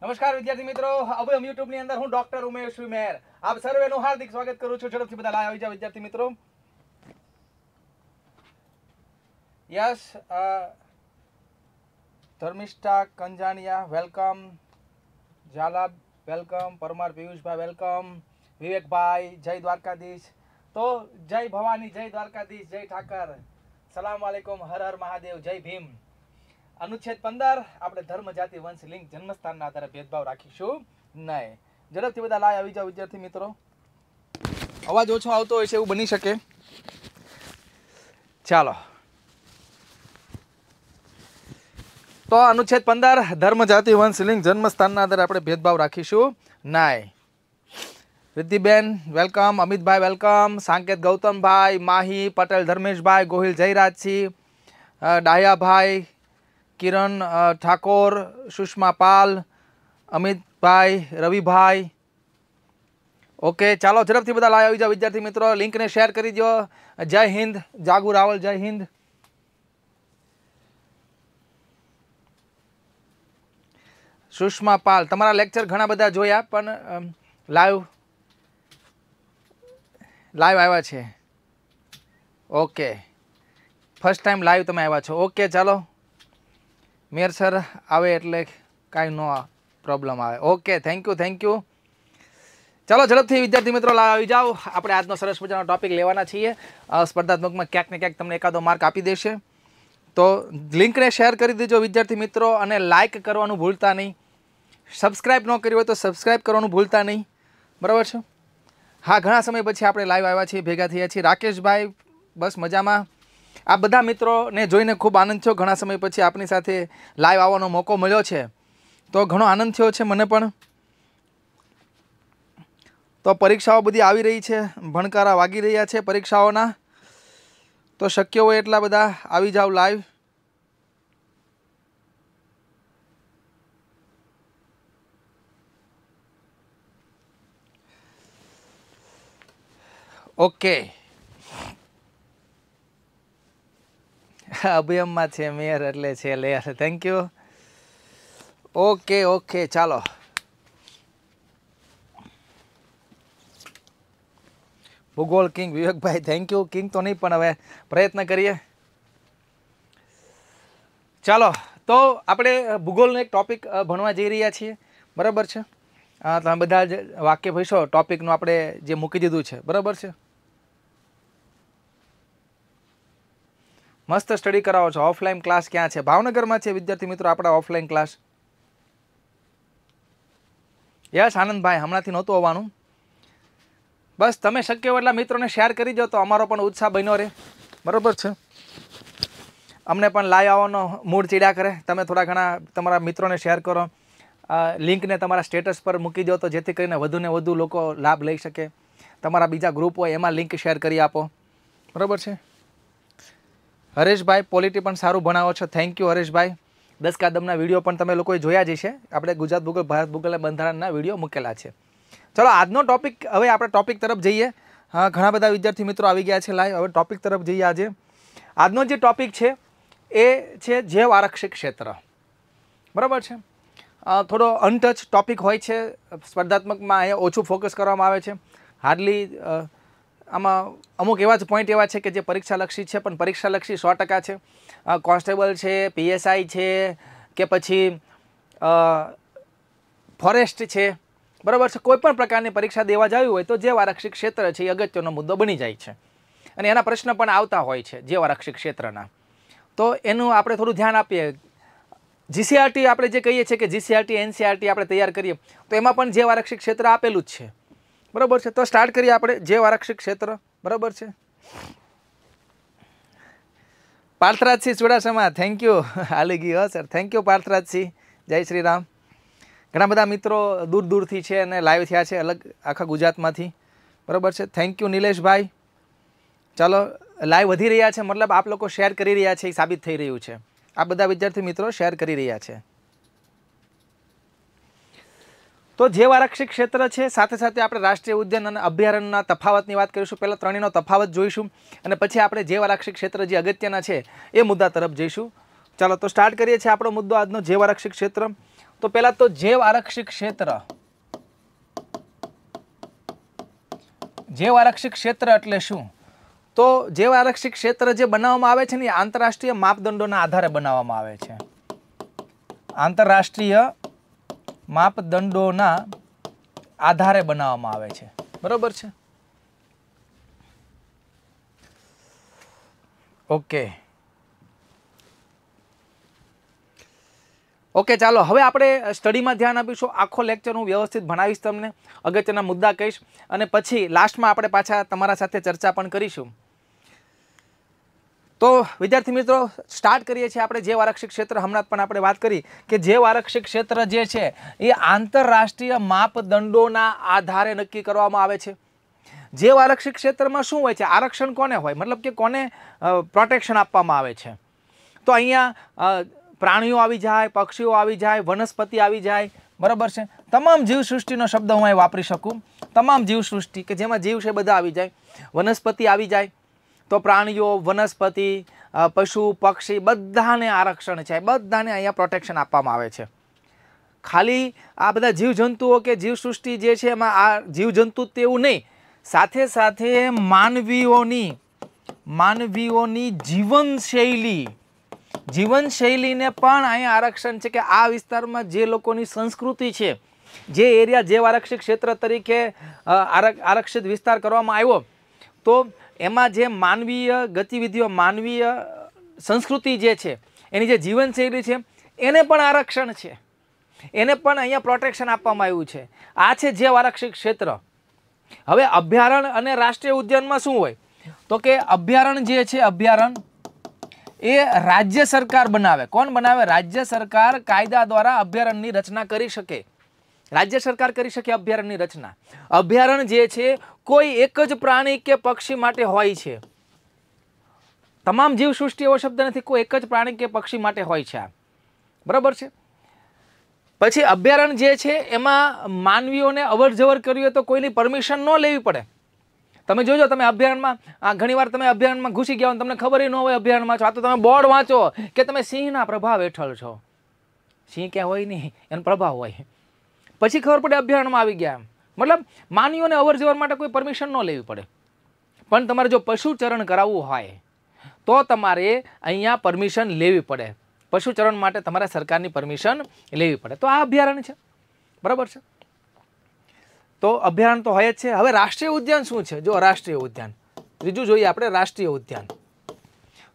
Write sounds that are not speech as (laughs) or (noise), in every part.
નમસ્કાર વિદ્યાર્થી મિત્રો અભયમ યુટ્યુબ ની અંદર હું ડોક્ટર ઉમેશ મેર આપ સર્વેનું હાર્દિક સ્વાગત કરું છું ઝડપથી બધા લાય આવી વિદ્યાર્થી મિત્રો yes Dharmishtha Kanjaniya welcome Zala welcome Parmar Piyushbhai welcome Vivekbhai જય દ્વારકાધીશ તો જય ભવાની જય દ્વારકાધીશ જય ઠાકર સલામ વાલેકુમ હર હર મહાદેવ જય ભીમ અનુચ્છેદ પંદર આપણે ધર્મ જાતિ વંશ લિંગ જન્મસ્થાનના આધારે ભેદભાવ રાખીશું નહીં ઝડપથી બધા લાય આવી જાઓ વિદ્યાર્થી મિત્રો અવાજ ઓછો આવતો હોય છે એવું બની શકે ચાલો તો અનુચ્છેદ પંદર ધર્મ જાતિ વંશ લિંગ જન્મસ્થાનના આધારે આપણે ભેદભાવ રાખીશું નાય Riddhiben welcome Amitbhai welcome Sanket Gautambhai Mahi Patel Dharmeshbhai Gohil Jayrajsinh Dayabhai Kiran Thakor Sushma Pal Amitbhai Ravibhai okay ચાલો ઝડપથી બધા લાઈ આવી જાઓ વિદ્યાર્થી મિત્રો લિંકને શેર કરી દો જય હિન્દ જાગુ રાવલ જય હિન્દ સુષ્મા પાલ તમારા લેક્ચર ઘણા બધા જોયા પણ લાઈવ લાઈવ આવ્યા છે ઓકે ફર્સ્ટ ટાઈમ લાઈવ તમે આવ્યા છો ઓકે ચાલો મેરસર આવે એટલે કાંઈ ન પ્રોબ્લેમ આવે okay thank you thank you ચાલો ઝડપથી વિદ્યાર્થી મિત્રો આવી જાઓ આપણે આજનો સરસ મજાનો ટોપિક લેવાના છીએ સ્પર્ધાત્મકમાં ક્યાંક ને ક્યાંક તમને એકાદો માર્ક આપી દેશે તો લિંકને શેર કરી દેજો વિદ્યાર્થી મિત્રો અને લાઇક કરવાનું ભૂલતા નહીં સબસ્ક્રાઇબ ન કર્યું હોય તો સબસ્ક્રાઇબ કરવાનું ભૂલતા નહીં બરાબર છે હા ઘણા સમય પછી આપણે લાઈવ આવ્યા છીએ ભેગા થયા છીએ રાકેશભાઈ બસ મજામાં આ બધા મિત્રોને જોઈને ખૂબ આનંદ થયો ઘણા સમય પછી આપની સાથે લાઈવ આવવાનો મોકો મળ્યો છે તો ઘણો આનંદ થયો છે મને પણ તો પરીક્ષાઓ બધી આવી રહી છે ભણકારા વાગી રહ્યા છે પરીક્ષાઓના તો શક્ય હોય એટલા બધા આવી જાઓ લાઈવ ઓકે અભયમમાં છે મેયર એટલે છે layer thank you okay okay ચાલો ભૂગોળ king Vivekbhai thank you king તો નહીં પણ હવે પ્રયત્ન કરીએ ચાલો તો આપણે ભૂગોળનો એક ટૉપિક ભણવા જઈ રહ્યા છીએ બરાબર છે તમે બધા જ વાક્ય ભઈશો ટૉપિકનું આપણે જે મૂકી દીધું છે બરાબર છે મસ્ત સ્ટડી કરાવો છો ઓફલાઈન ક્લાસ ક્યાં છે ભાવનગરમાં છે વિદ્યાર્થી મિત્રો આપણા ઓફલાઈન ક્લાસ યસ આનંદભાઈ હમણાંથી નહોતું આવવાનું બસ તમે શક્ય એટલા મિત્રોને શેર કરી દો તો અમારો પણ ઉત્સાહ બન્યો રહે બરાબર છે અમને પણ લાઈ આવવાનો મૂળ ચીડ્યા કરે તમે થોડા ઘણા તમારા મિત્રોને શેર કરો લિંકને તમારા સ્ટેટસ પર મૂકી દો તો જેથી કરીને વધુને વધુ લોકો લાભ લઈ શકે તમારા બીજા ગ્રુપ હોય એમાં લિંક શેર કરી આપો બરાબર છે હરેશભાઈ પોલિટી પણ સારું ભણાવો છો થેન્ક યુ હરેશભાઈ દસ કાદમના વિડીયો પણ તમે લોકોએ જોયા જ છે આપણે ગુજરાત ભૂગોળ ભારત ભૂગોળના બંધારણના વિડીયો મૂકેલા છે ચલો આજનો ટોપિક હવે આપણે ટોપિક તરફ જઈએ હા ઘણા બધા વિદ્યાર્થી મિત્રો આવી ગયા છે લાઈવ હવે ટોપિક તરફ જઈએ આજે આજનો જે ટોપિક છે એ છે જૈવ આરક્ષિત ક્ષેત્ર બરાબર છે થોડો અનટચ ટોપિક હોય છે સ્પર્ધાત્મકમાં અહીંયા ઓછું ફોકસ કરવામાં આવે છે હાર્ડલી આમાં અમુક એવા જ પોઈન્ટ એવા છે કે જે પરીક્ષાલક્ષી છે પણ પરીક્ષાલક્ષી સો ટકા છે કોન્સ્ટેબલ છે પીએસઆઈ છે કે પછી ફોરેસ્ટ છે બરાબર છે કોઈપણ પ્રકારની પરીક્ષા દેવા જવી હોય તો જે આરક્ષિત ક્ષેત્ર છે એ અગત્યનો મુદ્દો બની જાય છે અને એના પ્રશ્ન પણ આવતા હોય છે જે આરક્ષિત ક્ષેત્રના તો એનું આપણે થોડું ધ્યાન આપીએ જીસીઆરટી આપણે જે કહીએ છીએ કે જીસીઆરટી એનસીઆરટી આપણે તૈયાર કરીએ તો એમાં પણ જે આરક્ષિત ક્ષેત્ર આપેલું જ છે બરોબર છે તો સ્ટાર્ટ કરીએ આપણે જે વારાક્ષિક ક્ષેત્ર બરોબર છે પાર્થરાજસિંહ ચુડાસમા થેન્ક યુ હાલી ગયો સર થેન્ક યુ પાર્થરાજસિંહ જય શ્રી રામ ઘણા બધા મિત્રો દૂર દૂરથી છે અને લાઈવ થયા છે અલગ આખા ગુજરાતમાંથી બરાબર છે થેન્ક યુ નિલેશભાઈ ચાલો લાઈવ વધી રહ્યા છે મતલબ આપ લોકો શેર કરી રહ્યા છે એ સાબિત થઈ રહ્યું છે આ બધા વિદ્યાર્થી મિત્રો શેર કરી રહ્યા છે તો જે વારાક્ષી ક્ષેત્ર છે સાથે સાથે આપણે રાષ્ટ્રીય ઉદ્યાન અને અભયારણ્યના તફાવતની વાત કરીશું પહેલાં ત્રણેયનો તફાવત જોઈશું અને પછી આપણે જે વારાક્ષી ક્ષેત્ર જે અગત્યના છે એ મુદ્દા તરફ જઈશું ચાલો તો સ્ટાર્ટ કરીએ છીએ આપણો મુદ્દો આજનો જેવ આરક્ષિત ક્ષેત્ર તો પહેલાં તો જેવ આરક્ષિત ક્ષેત્ર જેવ આરક્ષિત ક્ષેત્ર એટલે શું તો જેવ આરક્ષિત ક્ષેત્ર જે બનાવવામાં આવે છે ને આંતરરાષ્ટ્રીય માપદંડોના આધારે બનાવવામાં આવે છે આંતરરાષ્ટ્રીય માપદંડોના આધારે બનાવવામાં આવે છે બરાબર છે ઓકે ઓકે ચાલો હવે આપણે સ્ટડીમાં ધ્યાન આપીશું આખો લેક્ચર હું વ્યવસ્થિત ભણાવીશ તમને અગત્યના મુદ્દા કહીશ અને પછી લાસ્ટમાં આપણે પાછા તમારા સાથે ચર્ચા પણ કરીશું તો વિદ્યાર્થી મિત્રો સ્ટાર્ટ કરીએ છીએ આપણે જે આરક્ષિત ક્ષેત્ર હમણાં પણ આપણે વાત કરી કે જે આરક્ષિત ક્ષેત્ર જે છે એ આંતરરાષ્ટ્રીય માપદંડોના આધારે નક્કી કરવામાં આવે છે જે આરક્ષિત ક્ષેત્રમાં શું હોય છે આરક્ષણ કોને હોય મતલબ કે કોને પ્રોટેક્શન આપવામાં આવે છે તો અહીંયા પ્રાણીઓ આવી જાય પક્ષીઓ આવી જાય વનસ્પતિ આવી જાય બરાબર છે તમામ જીવસૃષ્ટિનો શબ્દ હું અહીં વાપરી શકું તમામ જીવસૃષ્ટિ કે જેમાં જીવ છે બધા આવી જાય વનસ્પતિ આવી જાય તો પ્રાણીઓ વનસ્પતિ પશુ પક્ષી બધાને આરક્ષણ છે બધાને અહીંયા પ્રોટેક્શન આપવામાં આવે છે ખાલી આ બધા જીવજંતુઓ કે જીવસૃષ્ટિ જે છે એમાં આ જીવજંતુ તેવું નહીં સાથે સાથે માનવીઓની માનવીઓની જીવનશૈલી જીવનશૈલીને પણ અહીંયા આરક્ષણ છે કે આ વિસ્તારમાં જે લોકોની સંસ્કૃતિ છે જે એરિયા જે આરક્ષિત ક્ષેત્ર તરીકે આરક્ષિત વિસ્તાર કરવામાં આવ્યો તો એમાં જે માનવીય ગતિવિધિઓ માનવીય સંસ્કૃતિ જે છે એની જે જીવનશૈલી છે એને પણ આરક્ષણ છે એને પણ અહીંયા પ્રોટેક્શન આપવામાં આવ્યું છે આ છે જે આરક્ષિત ક્ષેત્ર હવે અભ્યારણ અને રાષ્ટ્રીય ઉદ્યાનમાં શું હોય તો કે અભ્યારણ જે છે અભયારણ્ય એ રાજ્ય સરકાર બનાવે કોણ બનાવે રાજ્ય સરકાર કાયદા દ્વારા અભયારણ્યની રચના કરી શકે રાજ્ય સરકાર કરી શકે અભયારણ્યની રચના અભયારણ્ય જે છે કોઈ એક જ પ્રાણી કે પક્ષી માટે હોય છે તમામ જીવસૃષ્ટિ એવો શબ્દ નથી કોઈ એક જ પ્રાણી કે પક્ષી માટે હોય છે આ બરાબર છે પછી અભયારણ્ય જે છે એમાં માનવીઓને અવર જવર કરવી હોય તો કોઈની પરમિશન ન લેવી પડે તમે જોજો તમે આ ઘણીવાર તમે અભયારણ્યમાં ઘૂસી ગયા હોય તમને ખબર ન હોય અભયારણ્યમાં છો આ તો તમે બોર્ડ વાંચો કે તમે સિંહના પ્રભાવ હેઠળ છો સિંહ ક્યાં હોય નહીં એનો પ્રભાવ હોય પછી ખબર પડે અભયારણ્યમાં આવી ગયા એમ મતલબ માનવીઓને અવર જવર માટે કોઈ પરમિશન ન લેવી પડે પણ તમારે જો પશુચરણ કરાવવું હોય તો તમારે અહીંયા પરમિશન લેવી પડે પશુચરણ માટે તમારે સરકારની પરમિશન લેવી પડે તો આ અભયારણ્ય છે બરાબર છે તો અભયારણ્ય તો હોય જ છે હવે રાષ્ટ્રીય ઉદ્યાન શું છે જો રાષ્ટ્રીય ઉદ્યાન ત્રીજું જોઈએ આપણે રાષ્ટ્રીય ઉદ્યાન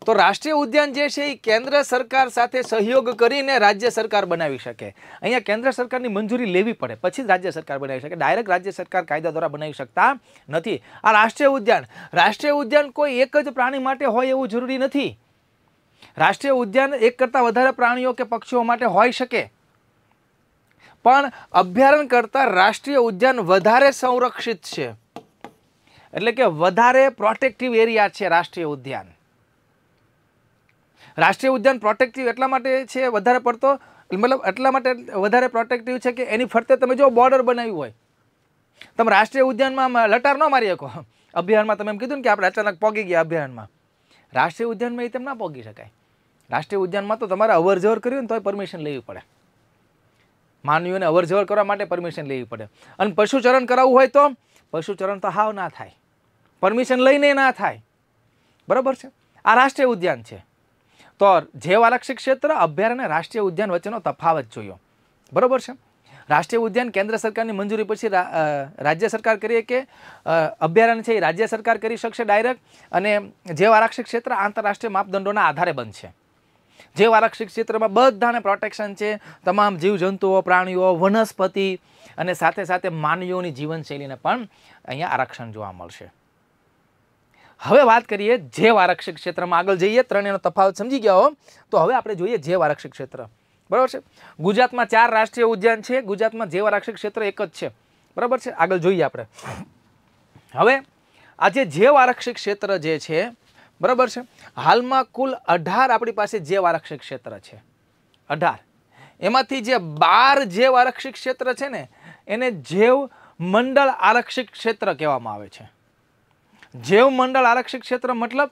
તો રાષ્ટ્રીય ઉદ્યાન જે છે એ કેન્દ્ર સરકાર સાથે સહયોગ કરીને રાજ્ય સરકાર બનાવી શકે અહીંયા કેન્દ્ર સરકારની મંજૂરી લેવી પડે પછી જ રાજ્ય સરકાર બનાવી શકે ડાયરેક્ટ રાજ્ય સરકાર કાયદા દ્વારા બનાવી શકતા નથી આ રાષ્ટ્રીય ઉદ્યાન રાષ્ટ્રીય ઉદ્યાન કોઈ એક જ પ્રાણી માટે હોય એવું જરૂરી નથી રાષ્ટ્રીય ઉદ્યાન એક કરતાં વધારે પ્રાણીઓ કે પક્ષીઓ માટે હોઈ શકે પણ અભ્યારણ કરતાં રાષ્ટ્રીય ઉદ્યાન વધારે સંરક્ષિત છે એટલે કે વધારે પ્રોટેક્ટિવ એરિયા છે રાષ્ટ્રીય ઉદ્યાન રાષ્ટ્રીય ઉદ્યાન પ્રોટેક્ટિવ એટલા માટે છે વધારે પડતો મતલબ એટલા માટે વધારે પ્રોટેક્ટિવ છે કે એની ફરતે તમે જો બોર્ડર બનાવ્યું હોય તમે રાષ્ટ્રીય ઉદ્યાનમાં લટાર ન મારી શકો અભિયાનમાં તમે એમ કીધું ને કે આપણે અચાનક પોગી ગયા અભિયાનમાં રાષ્ટ્રીય ઉદ્યાનમાં એ તેમ ના પોગી શકાય રાષ્ટ્રીય ઉદ્યાનમાં તો તમારે અવર જવર કર્યું ને તોય પરમિશન લેવી પડે માનવીઓને અવર જવર કરવા માટે પરમિશન લેવી પડે અને પશુચરણ કરાવવું હોય તો પશુચરણ તો હાવ ના થાય પરમિશન લઈને ના થાય બરાબર છે આ રાષ્ટ્રીય ઉદ્યાન છે તો જે વાલક્ષી ક્ષેત્ર અભયારણ્ય રાષ્ટ્રીય ઉદ્યાન વચ્ચેનો તફાવત જોયો બરાબર છે રાષ્ટ્રીય ઉદ્યાન કેન્દ્ર સરકારની મંજૂરી પછી રાજ્ય સરકાર કરીએ કે અભયારણ્ય છે એ રાજ્ય સરકાર કરી શકશે ડાયરેક્ટ અને જે આરક્ષિત ક્ષેત્ર આંતરરાષ્ટ્રીય માપદંડોના આધારે બનશે જે આરક્ષિત ક્ષેત્રમાં બધાને પ્રોટેક્શન છે તમામ જીવજંતુઓ પ્રાણીઓ વનસ્પતિ અને સાથે સાથે માનવીઓની જીવનશૈલીને પણ અહીંયા આરક્ષણ જોવા મળશે હવે વાત કરીએ જે આરક્ષિત ક્ષેત્રમાં આગળ જઈએ ત્રણેયનો તફાવત સમજી ગયા હો તો હવે આપણે જોઈએ જે આરક્ષિત ક્ષેત્ર બરાબર છે ગુજરાતમાં ચાર રાષ્ટ્રીય ઉદ્યાન છે ગુજરાતમાં જે આરક્ષિત ક્ષેત્ર એક જ છે બરાબર છે આગળ જોઈએ આપણે હવે આજે જે આરક્ષિત ક્ષેત્ર જે છે બરાબર છે હાલમાં કુલ અઢાર આપણી પાસે જે આરક્ષિત ક્ષેત્ર છે અઢાર એમાંથી જે બાર જે આરક્ષિત ક્ષેત્ર છે ને એને જેવ મંડળ આરક્ષિત ક્ષેત્ર કહેવામાં આવે છે જૈવ મંડળ આરક્ષિત ક્ષેત્ર મતલબ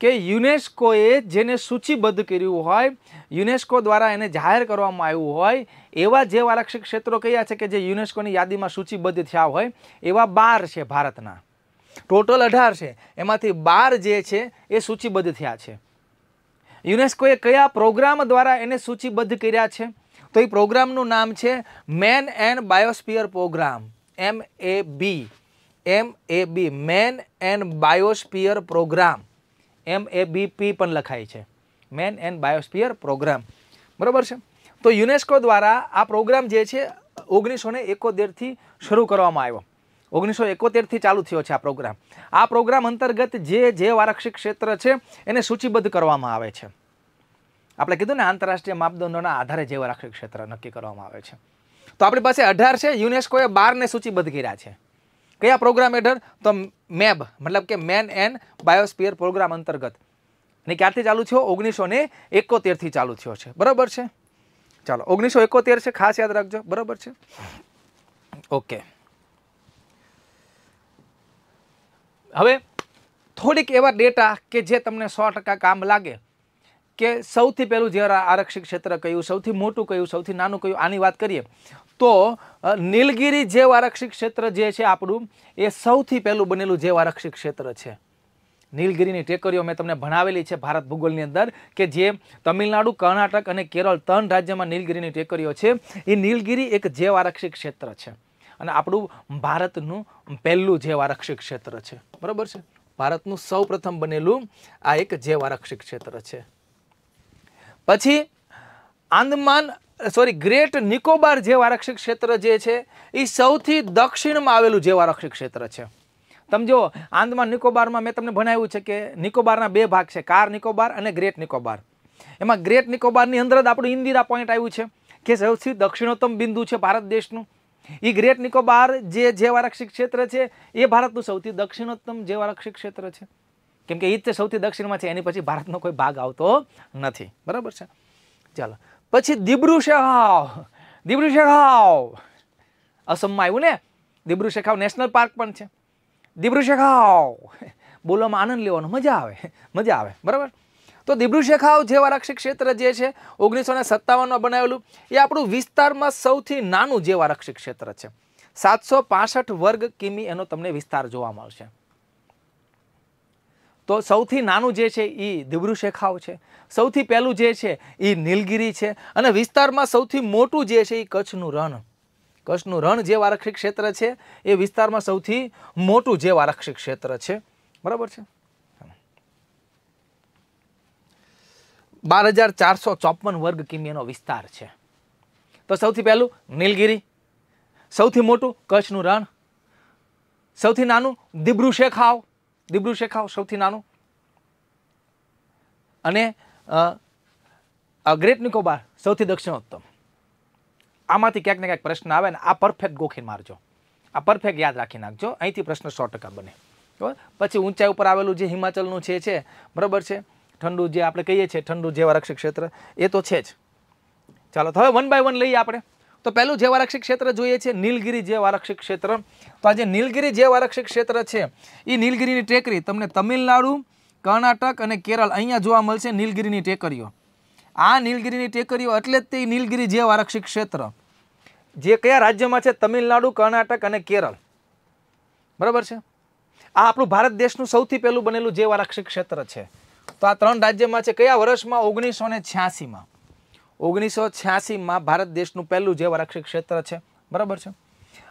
કે યુનેસ્કોએ જેને સૂચિબદ્ધ કર્યું હોય યુનેસ્કો દ્વારા એને જાહેર કરવામાં આવ્યું હોય એવા જે આરક્ષિત ક્ષેત્રો કયા છે કે જે યુનેસ્કોની યાદીમાં સૂચિબદ્ધ થયા હોય એવા બાર છે ભારતના ટોટલ અઢાર છે એમાંથી બાર જે છે એ સૂચિબદ્ધ થયા છે યુનેસ્કોએ કયા પ્રોગ્રામ દ્વારા એને સૂચિબદ્ધ કર્યા છે તો એ પ્રોગ્રામનું નામ છે man and biosphere programme M A B M A B man and biosphere programme M A B P પણ લખાય છે મેન એન્ડ બાયોસ્પિયર પ્રોગ્રામ બરાબર છે તો યુનેસ્કો દ્વારા આ પ્રોગ્રામ જે છે ઓગણીસો ને એકોતેરથી શરૂ કરવામાં આવ્યો ઓગણીસો એકોતેરથી ચાલુ થયો છે આ પ્રોગ્રામ આ પ્રોગ્રામ અંતર્ગત જે જે વારક્ષિક ક્ષેત્ર છે એને સૂચિબદ્ધ કરવામાં આવે છે આપણે કીધું ને આંતરરાષ્ટ્રીય માપદંડોના આધારે જે વારક્ષિક ક્ષેત્ર નક્કી કરવામાં આવે છે તો આપણી પાસે અઢાર છે યુનેસ્કોએ બારને સૂચિબદ્ધ કર્યા છે કયા પ્રોગ્રામ હેઠળ તો મેબ મતલબ કે મેન એન્ડ બાયોસ્પિયર પ્રોગ્રામ અંતર્ગત ને ક્યારથી ચાલુ થયો ઓગણીસો ને એકોતેરથી ચાલુ થયો છે બરાબર છે ચાલો ઓગણીસો એકોતેર છે ખાસ યાદ રાખજો બરાબર છે ઓકે હવે થોડીક એવા ડેટા કે જે તમને સો ટકા કામ લાગે કે સૌથી પહેલું જ્યારે આરક્ષિત ક્ષેત્ર કહ્યું સૌથી મોટું કહ્યું સૌથી નાનું કહ્યું આની વાત કરીએ તો નીલગિરી જૈવ આરક્ષિત ક્ષેત્ર જે છે આપણું એ સૌથી પહેલું બનેલું જૈવ આરક્ષિત ક્ષેત્ર છે નીલગિરીની ટેકરીઓ મેં તમને ભણાવેલી છે ભારત ભૂગોળની અંદર કે જે તમિલનાડુ કર્ણાટક અને કેરળ ત્રણ રાજ્યમાં નીલગિરીની ટેકરીઓ છે એ નીલગિરી એક જૈવ આરક્ષિત ક્ષેત્ર છે અને આપણું ભારતનું પહેલું જૈવ આરક્ષિત ક્ષેત્ર છે બરાબર છે ભારતનું સૌ બનેલું આ એક જૈવ આરક્ષિત ક્ષેત્ર છે પછી આંદમાન સોરી ગ્રેટ નિકોબાર જે આરક્ષિત ક્ષેત્ર જે છે એ સૌથી દક્ષિણમાં આવેલું જે આરક્ષિત ક્ષેત્ર છે તમે જો આંદમાન નિકોબારમાં મેં તમને ભણાવ્યું છે કે નિકોબારના બે ભાગ છે કાર નિકોબાર અને ગ્રેટ નિકોબાર એમાં ગ્રેટ નિકોબારની અંદર જ આપણું ઇન્દિરા પોઈન્ટ આવ્યું છે કે સૌથી દક્ષિણોત્તમ બિંદુ છે ભારત દેશનું એ ગ્રેટ નિકોબાર જે જે આરક્ષિત ક્ષેત્ર છે એ ભારતનું સૌથી દક્ષિણોત્તમ જે આરક્ષિત ક્ષેત્ર છે કેમ કે એ જ સૌથી દક્ષિણમાં છે એની પછી ભારતનો કોઈ ભાગ આવતો નથી બરાબર છે ચાલો પછી દીબરૂ શેખાવ દીબરૂ શેખાવ અસમમાં આવ્યું ને દીબરૂ શેખાવ નેશનલ પાર્ક પણ છે દીબરૂ શેખાવ બોલવામાં આનંદ લેવાનો મજા આવે મજા આવે બરાબર તો દીબરૂ શેખાવ જે વરાક્ષી ક્ષેત્ર જે છે ઓગણીસો ને સત્તાવનમાં બનાવેલું એ આપણું વિસ્તારમાં સૌથી નાનું જે વરાક્ષી ક્ષેત્ર છે સાતસો પાસઠ વર્ગ કિમી એનો તમને વિસ્તાર જોવા મળશે તો સૌથી નાનું જે છે એ દિબ્રુ શેખાવ છે સૌથી પહેલું જે છે એ નીલગિરી છે અને વિસ્તારમાં સૌથી મોટું જે છે એ કચ્છનું રણ કચ્છનું રણ જે વારક્ષી ક્ષેત્ર છે એ વિસ્તારમાં સૌથી મોટું જે વારક્ષી ક્ષેત્ર છે બરાબર છે બાર હજાર ચારસો ચોપન વર્ગ કિમીનો વિસ્તાર છે તો સૌથી પહેલું નીલગિરી સૌથી મોટું કચ્છનું રણ સૌથી નાનું દિબ્રુ શેખાવ દીબડુ શેખાવ સૌથી નાનું અને ગ્રેટ નિકોબાર સૌથી દક્ષિણોત્તમ આમાંથી ક્યાંક ને ક્યાંક પ્રશ્ન આવે ને આ પરફેક્ટ ગોખી મારજો આ પરફેક્ટ યાદ રાખી નાખજો અહીંથી પ્રશ્ન સો ટકા બને બરાબર પછી ઊંચાઈ ઉપર આવેલું જે હિમાચલનું છે છે બરાબર છે ઠંડુ જે આપણે કહીએ છીએ ઠંડુ જેવા રક્ષક ક્ષેત્ર એ તો છે જ ચાલો તો હવે વન બાય વન લઈએ આપણે તો પહેલું જે આરક્ષિત ક્ષેત્ર જોઈએ છે નીલગિરી જે આરક્ષિત ક્ષેત્ર તો આ જે નીલગિરી જૈવ આરક્ષિત ક્ષેત્ર છે એ નીલગિરીની ટેકરી તમને તમિલનાડુ કર્ણાટક અને કેરળ અહીંયા જોવા મળશે નીલગિરીની ટેકરીઓ આ નીલગિરીની ટેકરીઓ એટલે જ તે નીલગિરી જે આરક્ષિત ક્ષેત્ર જે કયા રાજ્યમાં છે તમિલનાડુ કર્ણાટક અને કેરળ બરાબર છે આ આપણું ભારત દેશનું સૌથી પહેલું બનેલું જે આરક્ષિત ક્ષેત્ર છે તો આ ત્રણ રાજ્યમાં છે કયા વર્ષમાં ઓગણીસો ને છ્યાસીમાં ઓગણીસો છ્યાસીમાં ભારત દેશનું પહેલું જૈવરક્ષી ક્ષેત્ર છે બરાબર છે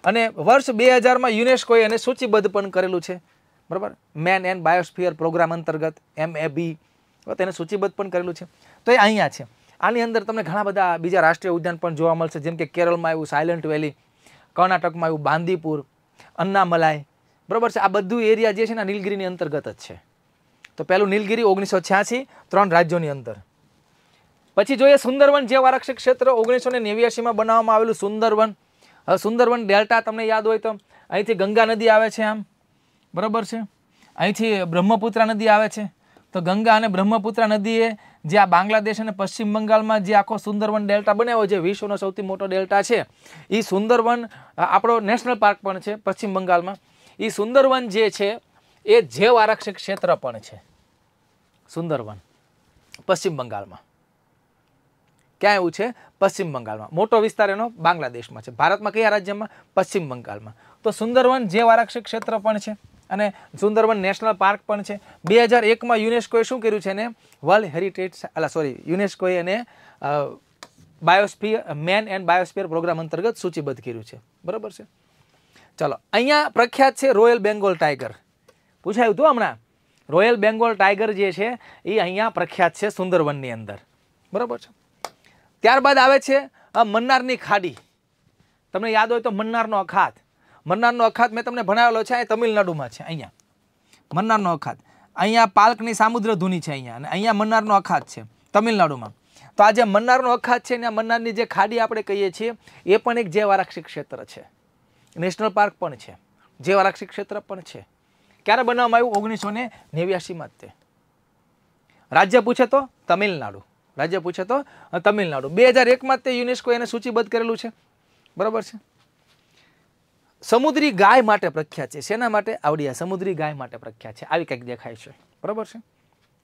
અને વર્ષ બે હજારમાં યુનેસ્કોએ એને સૂચિબદ્ધ પણ કરેલું છે બરાબર મેન એન્ડ બાયોસ્ફિયર પ્રોગ્રામ અંતર્ગત એમ એ બી તેને સૂચિબદ્ધ પણ કરેલું છે તો એ અહીંયા છે આની અંદર તમને ઘણા બધા બીજા રાષ્ટ્રીય ઉદ્યાન પણ જોવા મળશે જેમ કે કેરળમાં આવ્યું સાયલન્ટ વેલી કર્ણાટકમાં આવ્યું બાંદીપુર અન્નામલાય બરાબર છે આ બધું એરિયા જે છે ને નીલગીરીની અંતર્ગત જ છે તો પહેલું નીલગીરી ઓગણીસો છ્યાસી ત્રણ રાજ્યોની અંદર પછી જોઈએ સુંદરવન જેવા આરક્ષક ક્ષેત્ર ઓગણીસો ને નેવ્યાસીમાં બનાવવામાં આવેલું સુંદરવન સુંદરવન ડેલ્ટા તમને યાદ હોય તો અહીંથી ગંગા નદી આવે છે આમ બરાબર છે અહીંથી બ્રહ્મપુત્રા નદી આવે છે તો ગંગા અને બ્રહ્મપુત્રા નદીએ જે આ બાંગ્લાદેશ અને પશ્ચિમ બંગાળમાં જે આખો સુંદરવન ડેલ્ટા બનાવ્યો છે વિશ્વનો સૌથી મોટો ડેલ્ટા છે એ સુંદરવન આપણો નેશનલ પાર્ક પણ છે પશ્ચિમ બંગાળમાં એ સુંદરવન જે છે એ જૈવ આરક્ષક ક્ષેત્ર પણ છે સુંદરવન પશ્ચિમ બંગાળમાં ક્યાં એવું છે પશ્ચિમ બંગાળમાં મોટો વિસ્તાર એનો બાંગ્લાદેશમાં છે ભારતમાં કયા રાજ્યમાં પશ્ચિમ બંગાળમાં તો સુંદરવન જે વારાક્ષિક ક્ષેત્ર પણ છે અને સુંદરવન નેશનલ પાર્ક પણ છે બે હજાર એકમાં યુનેસ્કોએ શું કર્યું છે એને વર્લ્ડ હેરિટેજ અલા સોરી યુનેસ્કોએ એને biosphere man and biosphere programme અંતર્ગત સૂચિબદ્ધ કર્યું છે બરાબર છે ચલો અહીંયા પ્રખ્યાત છે રોયલ બેંગોલ ટાઈગર પૂછાયું હતું હમણાં રોયલ બેંગોલ ટાઈગર જે છે એ અહીંયા પ્રખ્યાત છે સુંદરવનની અંદર બરાબર છે ત્યારબાદ આવે છે મન્નારની ખાડી તમને યાદ હોય તો મન્નારનો અખાત મન્નારનો અખાત મેં તમને ભણાવેલો છે એ તમિલનાડુમાં છે અહીંયા મન્નારનો અખાત અહીંયા પાલકની સામુદ્ર ધૂની છે અહીંયા અને અહીંયા મન્નારનો અખાત છે તમિલનાડુમાં તો આ જે મન્નારનો અખાત છે ને મન્નારની જે ખાડી આપણે કહીએ છીએ એ પણ એક જૈવારક્ષી ક્ષેત્ર છે નેશનલ પાર્ક પણ છે જૈવારક્ષી ક્ષેત્ર પણ છે ક્યારે બનાવવામાં આવ્યું ઓગણીસો ને નેવ્યાસીમાં જ તે રાજ્ય પૂછે તો તમિલનાડુ રાજ્ય પૂછે તો તમિલનાડુ બે હજાર એકમાં તે યુનેસ્કો એને સૂચિબદ્ધ કરેલું છે બરાબર છે સમુદ્રી ગાય માટે પ્રખ્યાત છે શેના માટે આવડિયા સમુદ્રી ગાય માટે પ્રખ્યાત છે આવી કંઈક દેખાય છે બરાબર છે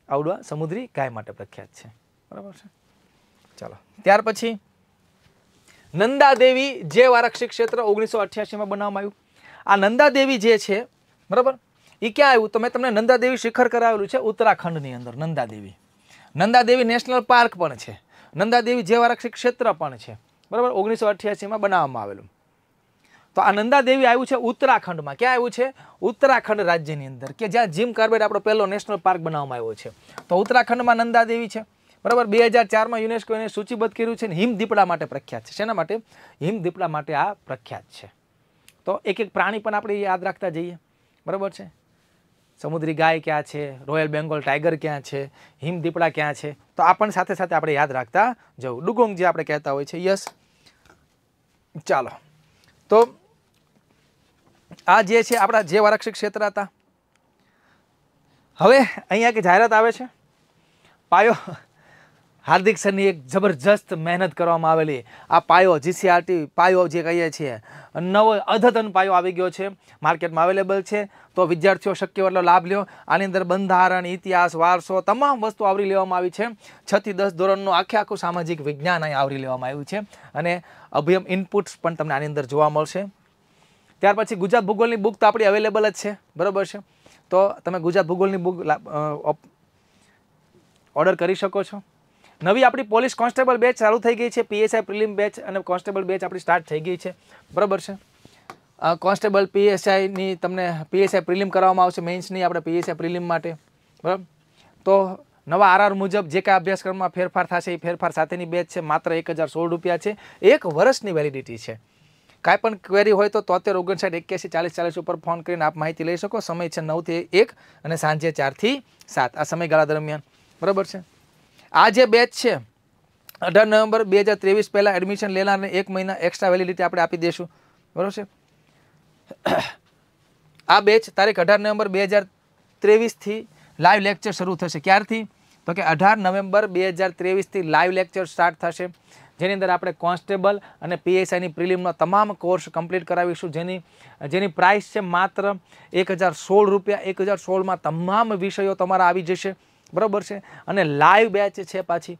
આવડવા સમુદ્રી ગાય માટે પ્રખ્યાત છે બરાબર છે ચાલો ત્યાર પછી નંદાદેવી જે આરક્ષિત ક્ષેત્ર ઓગણીસો અઠ્યાસીમાં બનાવવામાં આવ્યું આ નંદાદેવી જે છે બરાબર એ ક્યાં આવ્યું તો મેં તમને નંદાદેવી શિખર કરાવેલું છે ઉત્તરાખંડની અંદર નંદાદેવી નંદાદેવી નેશનલ પાર્ક પણ છે નંદાદેવી જૈવ આરક્ષિત ક્ષેત્ર પણ છે બરાબર ઓગણીસો અઠ્યાસીમાં બનાવવામાં આવેલું તો આ નંદાદેવી આવ્યું છે ઉત્તરાખંડમાં ક્યાં આવ્યું છે ઉત્તરાખંડ રાજ્યની અંદર કે જ્યાં જીમ કાર્બેટ આપણો પહેલો નેશનલ પાર્ક બનાવવામાં આવ્યો છે તો ઉત્તરાખંડમાં નંદાદેવી છે બરાબર બે હજાર ચારમાં યુનેસ્કો એને સૂચિબદ્ધ કર્યું છે અને હિમ દીપડા માટે પ્રખ્યાત છે શેના માટે હિમ દીપડા માટે આ પ્રખ્યાત છે તો એક એક પ્રાણી પણ આપણે યાદ રાખતા જઈએ બરાબર છે સમુદ્રી ગાય ક્યાં છે રોયલ બેંગોલ ટાઈગર ક્યાં છે હિમ દીપડા ક્યાં છે તો આ પણ સાથે સાથે આપણે યાદ રાખતા જવું ડુગોંગ જે આપણે કહેતા હોય છે યસ ચાલો તો આ જે છે આપણા જે વરક્ષિક ક્ષેત્ર હતા હવે અહીંયા કે જાહેરાત આવે છે પાયો હાર્દિક સરની એક જબરજસ્ત મહેનત કરવામાં આવેલી આ પાયો જીસીઆરટી પાયો જે કહીએ છીએ નવો અદ્યતન પાયો આવી ગયો છે માર્કેટમાં અવેલેબલ છે તો વિદ્યાર્થીઓ શક્ય એટલો લાભ લ્યો આની અંદર બંધારણ ઇતિહાસ વારસો તમામ વસ્તુ આવરી લેવામાં આવી છે છથી દસ ધોરણનું આખે આખું સામાજિક વિજ્ઞાન અહીં આવરી લેવામાં આવ્યું છે અને અભિયમ ઇનપુટ્સ પણ તમને આની અંદર જોવા મળશે ત્યાર પછી ગુજરાત ભૂગોળની બુક તો આપણી અવેલેબલ જ છે બરાબર છે તો તમે ગુજરાત ભૂગોળની બુક ઓર્ડર કરી શકો છો નવી આપણી પોલીસ કોન્સ્ટેબલ બેચ ચાલુ થઈ ગઈ છે પીએસઆઈ પ્રિલિમ બેચ અને કોન્સ્ટેબલ બેચ આપણી સ્ટાર્ટ થઈ ગઈ છે બરાબર છે કોન્સ્ટેબલ પીએસઆઈની તમને પીએસઆઈ પ્રિલિમ કરવામાં આવશે મેન્સની આપણે પીએસઆઈ પ્રિલિમ માટે બરાબર તો નવા આરઆર મુજબ જે કાંઈ અભ્યાસક્રમમાં ફેરફાર થશે એ ફેરફાર સાથેની બેચ છે માત્ર એક રૂપિયા છે એક વર્ષની વેલિડિટી છે કાંઈ પણ ક્વેરી હોય તો તોતેર ઓગણસાઠ એક્યાસી ચાલીસ ચાલીસ ઉપર ફોન કરીને આપ માહિતી લઈ શકો સમય છે નવથી એક અને સાંજે ચારથી સાત આ સમયગાળા દરમિયાન બરાબર છે આ જે બેચ છે અઢાર નવેમ્બર બે હજાર ત્રેવીસ પહેલાં એડમિશન લેનારને એક મહિના એક્સ્ટ્રા વેલિડિટી આપણે આપી દઈશું બરાબર છે આ બેચ તારીખ અઢાર નવેમ્બર બે હજાર ત્રેવીસથી લાઈવ લેક્ચર શરૂ થશે ક્યારથી તો કે અઢાર નવેમ્બર બે હજાર ત્રેવીસથી લાઈવ લેક્ચર સ્ટાર્ટ થશે જેની અંદર આપણે કોન્સ્ટેબલ અને પીએસઆઈની પ્રિલિમનો તમામ કોર્સ કમ્પ્લીટ કરાવીશું જેની જેની પ્રાઇસ છે માત્ર એક હજાર સોળ રૂપિયા એક હજાર સોળમાં તમામ વિષયો તમારા આવી જશે બરાબર છે અને લાઈવ બેચ છે પાછી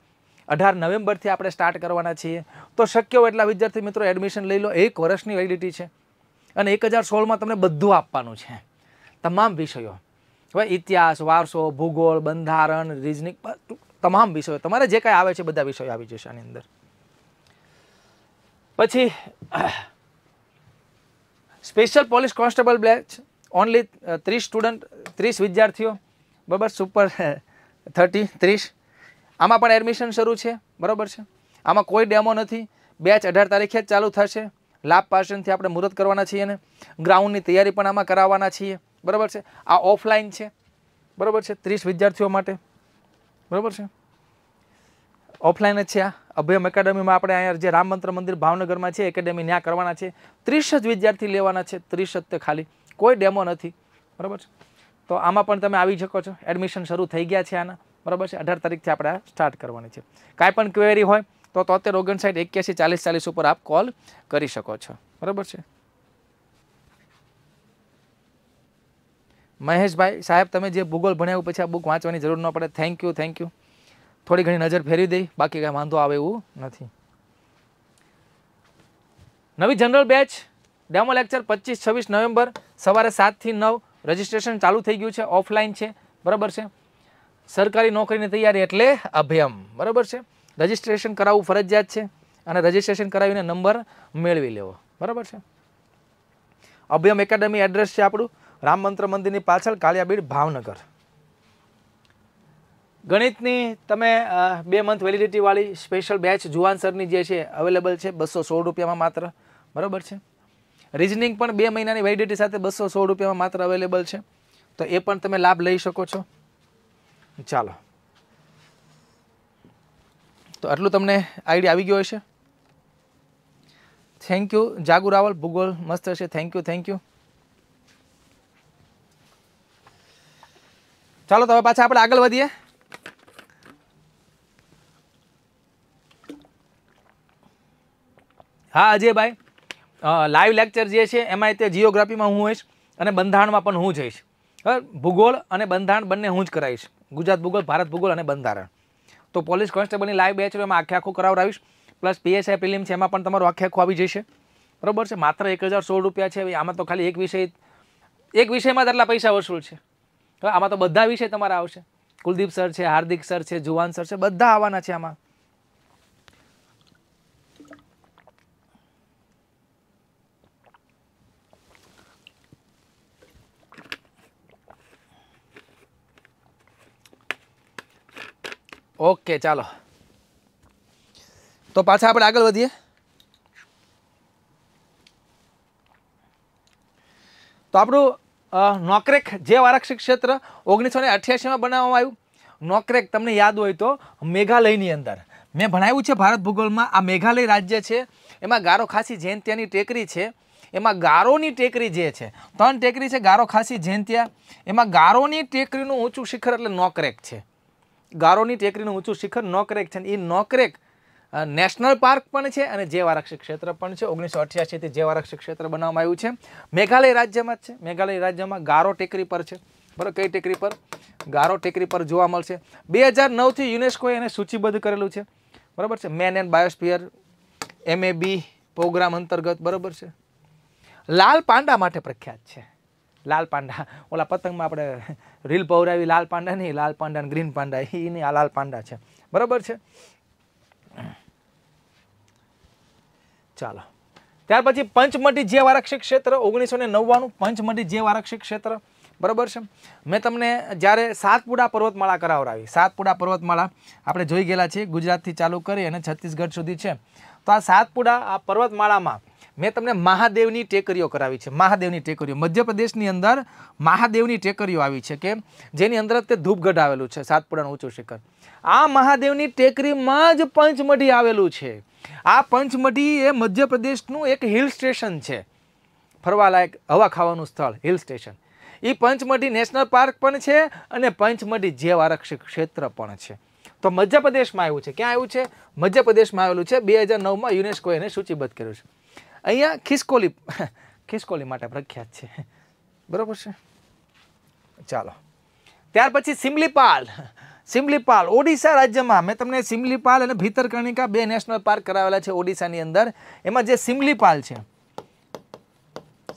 અઢાર નવેમ્બરથી આપણે સ્ટાર્ટ કરવાના છીએ તો શક્ય હોય એટલા વિદ્યાર્થી મિત્રો એડમિશન લઈ લો એક વર્ષની વેલિડિટી છે અને એક હજાર સોળમાં તમને બધું આપવાનું છે તમામ વિષયો હવે ઇતિહાસ વારસો ભૂગોળ બંધારણ રીઝનિંગ તમામ વિષયો તમારે જે કાંઈ આવે છે બધા વિષયો આવી જશે આની અંદર પછી special police constable batch only ત્રીસ સ્ટુડન્ટ ત્રીસ વિદ્યાર્થીઓ બરાબર સુપર થર્ટી ત્રીસ આમાં પણ એડમિશન શરૂ છે બરાબર છે આમાં કોઈ ડેમો નથી બેચ અઢાર તારીખે જ ચાલુ થશે લાભ પાર્સનથી આપણે મુહૂર્ત કરવાના છીએ ને ગ્રાઉન્ડની તૈયારી પણ આમાં કરાવવાના છીએ બરાબર છે આ ઓફલાઈન છે બરાબર છે ત્રીસ વિદ્યાર્થીઓ માટે બરાબર છે ઓફલાઈન જ છે આ અભયમ એકેડમીમાં આપણે અહીંયા જે રામ મંત્ર મંદિર ભાવનગરમાં છે એકેડેમી ત્યાં કરવાના છે ત્રીસ જ વિદ્યાર્થી લેવાના છે ત્રીસ જ તે ખાલી કોઈ ડેમો નથી બરાબર છે તો આમાં પણ તમે આવી શકો છો એડમિશન શરૂ થઈ ગયા છે આના બરાબર છે અઢાર તારીખથી આપણે સ્ટાર્ટ કરવાની છે કાંઈ પણ ક્વેરી હોય તો તોતેર ઓગણસાઠ એક્યાસી ચાલીસ ચાલીસ ઉપર આપ કોલ કરી શકો છો બરાબર છે મહેશભાઈ સાહેબ તમે જે ભૂગોળ ભણ્યા પછી આ બુક વાંચવાની જરૂર ન પડે થેન્ક યુ થેન્ક યુ થોડી ઘણી નજર ફેરવી દઈ બાકી કાંઈ વાંધો આવે એવું નથી નવી જનરલ બેચ ડેમો લેક્ચર પચીસ છવ્વીસ નવેમ્બર સવારે સાતથી નવ રજિસ્ટ્રેશન ચાલુ થઈ ગયું છે ઓફલાઈન છે બરાબર છે સરકારી નોકરીની તૈયારી એટલે અભયમ બરાબર છે રજિસ્ટ્રેશન કરાવવું ફરજિયાત છે અને રજીસ્ટ્રેશન કરાવીને નંબર મેળવી લેવો બરાબર છે અભયમ એકેડમી એડ્રેસ છે આપણું રામ મંત્ર મંદિરની પાછળ કાળિયાબીડ ભાવનગર ગણિતની તમે બે મંથ વેલિડિટીવાળી સ્પેશિયલ બેચ જુવાન સરની જે છે અવેલેબલ છે બસો સોળ રૂપિયામાં માત્ર બરાબર છે રિઝનિંગ પણ બે મહિનાની વેલિડિટી સાથે બસો સોળ રૂપિયામાં માત્ર અવેલેબલ છે તો એ પણ તમે લાભ લઈ શકો છો ચાલો તો આટલું તમને આઈડિયા આવી ગયો હશે થેન્ક યુ જાગુ રાવલ ભૂગોળ મસ્ત હશે થેન્ક યુ થેન્ક યુ ચાલો તો હવે પાછા આપણે આગળ વધીએ હા અજયભાઈ લાઈવ લેક્ચર જે છે એમાં તે જિયોગ્રાફીમાં હું હોઈશ અને બંધારણમાં પણ હું જઈશ ભૂગોળ અને બંધારણ બંને હું જ કરાવીશ ગુજરાત ભૂગોળ ભારત ભૂગોળ અને બંધારણ તો પોલીસ કોન્સ્ટેબલની લાઈવ બેચ એમાં આખે આખું કરાવડાવીશ પ્લસ પીએસઆઈ પ્રિલિમ છે એમાં પણ તમારું આખે આખું આવી જશે બરાબર છે માત્ર એક હજાર સોળ રૂપિયા છે આમાં તો ખાલી એક વિષય એક વિષયમાં જ આટલા પૈસા વસૂલ છે હવે આમાં તો બધા વિષય તમારા આવશે કુલદીપ સર છે હાર્દિક સર છે જુવાન સર છે બધા આવવાના છે આમાં ઓકે ચાલો તો પાછા આપણે આગળ વધીએ તો આપણું નોકરેક જે આરક્ષિત ક્ષેત્ર ઓગણીસો ને અઠ્યાસીમાં બનાવવામાં આવ્યું નોકરેક તમને યાદ હોય તો મેઘાલયની અંદર મેં ભણાવ્યું છે ભારત ભૂગોળમાં આ મેઘાલય રાજ્ય છે એમાં ગારો ખાસી જૈનત્યાની ટેકરી છે એમાં ગારોની ટેકરી જે છે ત્રણ ટેકરી છે ગારો ખાસી જૈનત્યા એમાં ગારોની ટેકરીનું ઊંચું શિખર એટલે નોકરેક છે ગારોની ટેકરીનું ઊંચું શિખર નોકરેક છે એ નોકરેક નેશનલ પાર્ક પણ છે અને જેવારક્ષી ક્ષેત્ર પણ છે ઓગણીસો અઠ્યાસીથી જેવારક્ષી ક્ષેત્ર બનાવવામાં આવ્યું છે મેઘાલય રાજ્યમાં જ છે મેઘાલય રાજ્યમાં ગારો ટેકરી પર છે બરાબર કઈ ટેકરી પર ગારો ટેકરી પર જોવા મળશે બે હજાર નવથી યુનેસ્કોએ એને સૂચિબદ્ધ કરેલું છે બરાબર છે man and biosphere MAB programme અંતર્ગત બરાબર છે લાલ પાંડા માટે પ્રખ્યાત છે લાલ પાંડા ઓલા પતંગમાં આપણે રીલ પૌરાવી લાલ પાંડા નહીં લાલ પાંડા ગ્રીન પાંડા એની આ લાલ પાંડા છે બરાબર છે ચાલો ત્યાર પછી પંચમઢી જે આરક્ષિત ક્ષેત્ર ઓગણીસો ને નવ્વાણું પંચમઢી જે આરક્ષિત ક્ષેત્ર બરાબર છે મેં તમને જ્યારે સાતપુડા પર્વતમાળા કરાવરાવી સાતપુડા પર્વતમાળા આપણે જોઈ ગયેલા છીએ ગુજરાતથી ચાલુ કરી અને છત્તીસગઢ સુધી છે તો આ સાતપુડા આ પર્વતમાળામાં મેં તમને મહાદેવની ટેકરીઓ કરાવી છે મહાદેવની ટેકરીઓ મધ્યપ્રદેશની અંદર મહાદેવની ટેકરીઓ આવી છે કે જેની અંદર તે ધૂપગઢ આવેલું છે સાતપુડાનું ઊંચું શિખર આ મહાદેવની ટેકરીમાં જ પંચમઢી આવેલું છે આ પંચમઢી એ મધ્યપ્રદેશનું એક હિલ સ્ટેશન છે ફરવાલાયક હવા ખાવાનું સ્થળ હિલ સ્ટેશન એ પંચમઢી નેશનલ પાર્ક પણ છે અને પંચમઢી જેવ આરક્ષિત ક્ષેત્ર પણ છે તો મધ્યપ્રદેશમાં આવ્યું છે ક્યાં આવ્યું છે મધ્યપ્રદેશમાં આવેલું છે બે હજાર નવમાં યુનેસ્કો એને સૂચિબદ્ધ કર્યું છે અહીંયા ખિસકોલી ખિસકોલી માટે પ્રખ્યાત છે બરાબર છે ચાલો ત્યાર પછી સિમલીપાલ સિમલીપાલ ઓડિશા રાજ્યમાં મેં તમને સિમલીપાલ અને ભીતરકર્ણિકા બે નેશનલ પાર્ક કરાવેલા છે ઓડિશાની અંદર એમાં જે સિમલીપાલ છે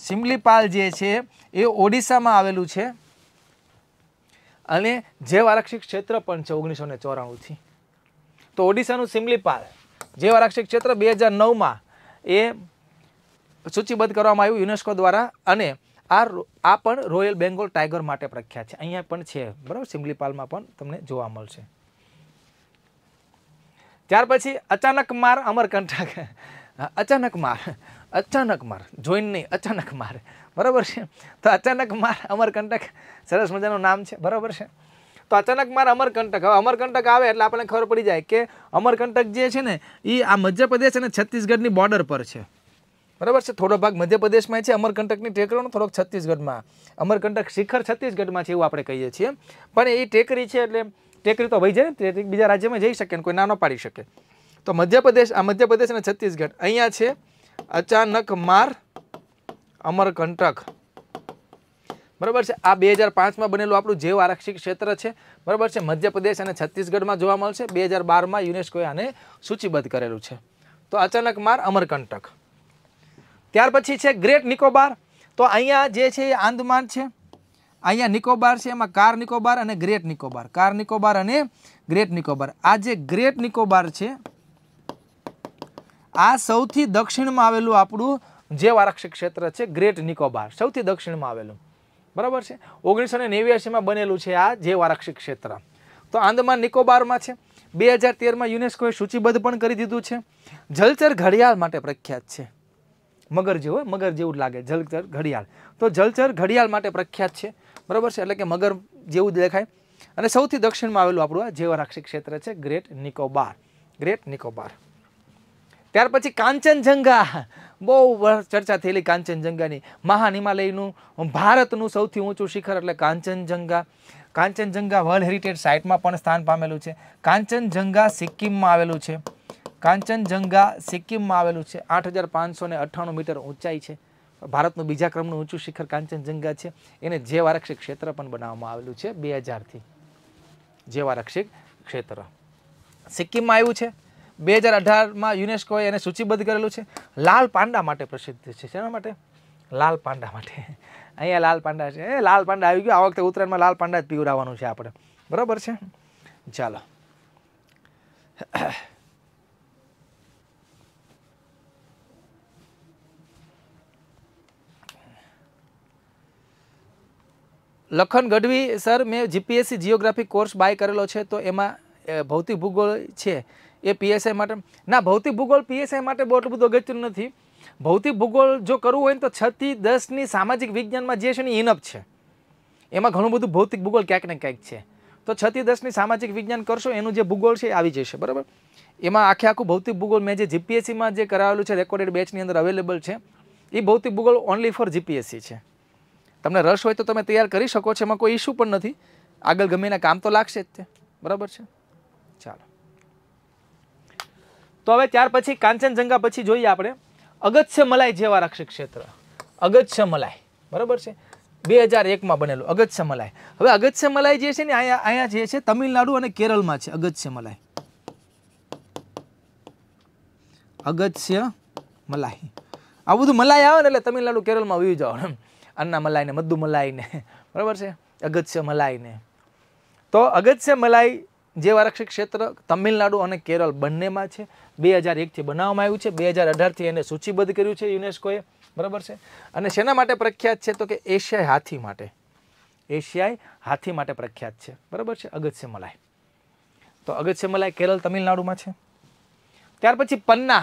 સિમલીપાલ જે છે એ ઓડિશામાં આવેલું છે અને જૈવ આરક્ષિત ક્ષેત્ર પણ છે ઓગણીસો ને ચોરાણુંથી તો ઓડિશાનું સિમલીપાલ જૈવ આરક્ષિત ક્ષેત્ર બે હજાર નવમાં એ સૂચિબદ્ધ કરવામાં આવ્યું યુનેસ્કો દ્વારા અને આ આ પણ રોયલ બેંગોલ ટાઈગર માટે પ્રખ્યાત છે અહીંયા પણ છે બરાબર સિમલીપાલમાં પણ તમને જોવા મળશે ત્યાર પછી અચાનક માર અમરકંટક અચાનક માર અચાનક માર જોઈન નહીં અચાનક માર બરાબર છે તો અચાનક માર અમરકંટક સરસ મજાનું નામ છે બરાબર છે તો અચાનક માર અમરકંટક હવે અમરકંટક આવે એટલે આપણને ખબર પડી જાય કે અમરકંટક જે છે ને એ આ મધ્યપ્રદેશ અને છત્તીસગઢની બોર્ડર પર છે બરાબર છે થોડો ભાગ મધ્યપ્રદેશમાં છે અમરકંટકની ટેકરીનો થોડોક છત્તીસગઢમાં અમરકંટક શિખર છત્તીસગઢમાં છે એવું આપણે કહીએ છીએ પણ એ ટેકરી છે એટલે ટેકરી તો વહી જાય ને ટેકરી બીજા રાજ્યમાં જઈ શકે ને કોઈ નાનો પાડી શકે તો મધ્યપ્રદેશ આ મધ્યપ્રદેશ અને છત્તીસગઢ અહીંયા છે અચાનક માર અમરકંટક બરાબર છે આ બે હજાર પાંચમાં બનેલું આપણું જૈવ આરક્ષિત ક્ષેત્ર છે બરાબર છે મધ્યપ્રદેશ અને છત્તીસગઢમાં જોવા મળશે બે હજાર બારમાં યુનેસ્કોએ આને સૂચિબદ્ધ કરેલું છે તો અચાનક માર અમરકંટક ત્યાર પછી છે ગ્રેટ નિકોબાર તો અહીંયા જે છે એ આંદમાન છે અહીંયા નિકોબાર છે એમાં કાર નિકોબાર અને ગ્રેટ નિકોબાર કાર નિકોબાર અને ગ્રેટ નિકોબાર આ જે ગ્રેટ નિકોબાર છે આ સૌથી દક્ષિણમાં આવેલું આપણું જે આરક્ષિક ક્ષેત્ર છે ગ્રેટ નિકોબાર સૌથી દક્ષિણમાં આવેલું બરાબર છે ઓગણીસો ને નેવ્યાસીમાં બનેલું છે આ જે આરક્ષિક ક્ષેત્ર તો આંદમાન નિકોબારમાં છે બે હજાર તેરમાં યુનેસ્કોએ સૂચિબદ્ધ પણ કરી દીધું છે જલચર ઘડિયાળ માટે પ્રખ્યાત છે મગર જેવો મગર જેવું જ લાગે જલચર ઘડિયાળ તો જલચર ઘડિયાળ માટે પ્રખ્યાત છે બરાબર છે એટલે કે મગર જેવું જ દેખાય અને સૌથી દક્ષિણમાં આવેલું આપણું આ જૈવરાક્ષિક ક્ષેત્ર છે ગ્રેટ નિકોબાર ગ્રેટ નિકોબાર ત્યાર પછી કાંચનજંઘા બહુ ચર્ચા થયેલી કાંચનજંઘાની મહાન હિમાલયનું ભારતનું સૌથી ઊંચું શિખર એટલે કાંચનજંઘા કાંચનજંઘા વર્લ્ડ હેરિટેજ સાઇટમાં પણ સ્થાન પામેલું છે કાંચનજંઘા સિક્કિમમાં આવેલું છે કાંચનજંઘા સિક્કિમમાં આવેલું છે આઠ હજાર પાંચસો ને અઠ્ઠાણું મીટર ઊંચાઈ છે ભારતનું બીજા ક્રમનું ઊંચું શિખર કાંચનજંઘા છે એને જૈવ આરક્ષિત ક્ષેત્ર પણ બનાવવામાં આવેલું છે બે હજારથી જૈવ આરક્ષિત ક્ષેત્ર સિક્કિમમાં આવ્યું છે બે હજાર અઢારમાં યુનેસ્કોએ એને સૂચિબદ્ધ કરેલું છે લાલ પાંડા માટે પ્રસિદ્ધ છે શેના માટે લાલ પાંડા માટે અહીંયા લાલ પાંડા છે એ લાલ પાંડા આવી ગયો આ વખતે ઉત્તરાયણમાં લાલ પાંડા જ પીવડાવવાનું છે આપણે બરાબર છે ચાલો લખન ગઢવી સર મેં જીપીએસસી જીઓગ્રાફી કોર્સ બાય કરેલો છે તો એમાં ભૌતિક ભૂગોળ છે એ પીએસઆઈ માટે ના ભૌતિક ભૂગોળ પીએસઆઈ માટે બહુ એટલું બધું અગત્યનું નથી ભૌતિક ભૂગોળ જો કરવું હોય તો છથી દસની સામાજિક વિજ્ઞાનમાં જે છે ને ઇનફ છે એમાં ઘણું બધું ભૌતિક ભૂગોળ ક્યાંક ને ક્યાંક છે તો છથી દસની સામાજિક વિજ્ઞાન કરશો એનું જે ભૂગોળ છે એ આવી જશે બરાબર એમાં આખે આખું ભૌતિક ભૂગોળ મેં જે જીપીએસસીમાં જે કરાવેલું છે રેકોર્ડેડ બેચની અંદર અવેલેબલ છે એ ભૌતિક ભૂગોળ ઓનલી ફોર જીપીએસસી છે તમને રસ હોય તો તમે તૈયાર કરી શકો છો એમાં કોઈ ઇસ્યુ પણ નથી આગળ ગમે એના કામ તો લાગશે જ તે બરાબર છે ચાલો તો હવે ત્યાર પછી કાંચનજંગા પછી જોઈએ આપણે અગત્ય મલાઈ જેવા રક્ષી ક્ષેત્ર અગત્ય મલાઈ બરાબર છે બે હજાર એકમાં બનેલું અગત્ય મલાઈ હવે અગત્ય મલાઈ જે છે ને અહીંયા અહીંયા જે છે તમિલનાડુ અને કેરળમાં છે અગત્ય મલાઈ અગત્ય મલાઈ આ બધું મલાઈ આવે ને એટલે તમિલનાડુ કેરળમાં વી જાવ એમ અન્ના મલાઈને મદ્દુ મલાઈને (laughs) બરાબર છે અગત્ય મલાઈને તો અગત્ય મલાઈ જે આરક્ષિત ક્ષેત્ર તમિલનાડુ અને કેરળ બંનેમાં છે બે હજાર એકથી બનાવવામાં આવ્યું છે બે હજાર અઢારથી એને સૂચિબદ્ધ કર્યું છે યુનેસ્કોએ બરાબર છે અને શેના માટે પ્રખ્યાત છે તો કે એશિયાઈ હાથી માટે એશિયાઈ હાથી માટે પ્રખ્યાત છે બરાબર છે અગત્ય મલાઈ તો અગત્ય મલાઈ કેરળ તમિલનાડુમાં છે ત્યાર પછી પન્ના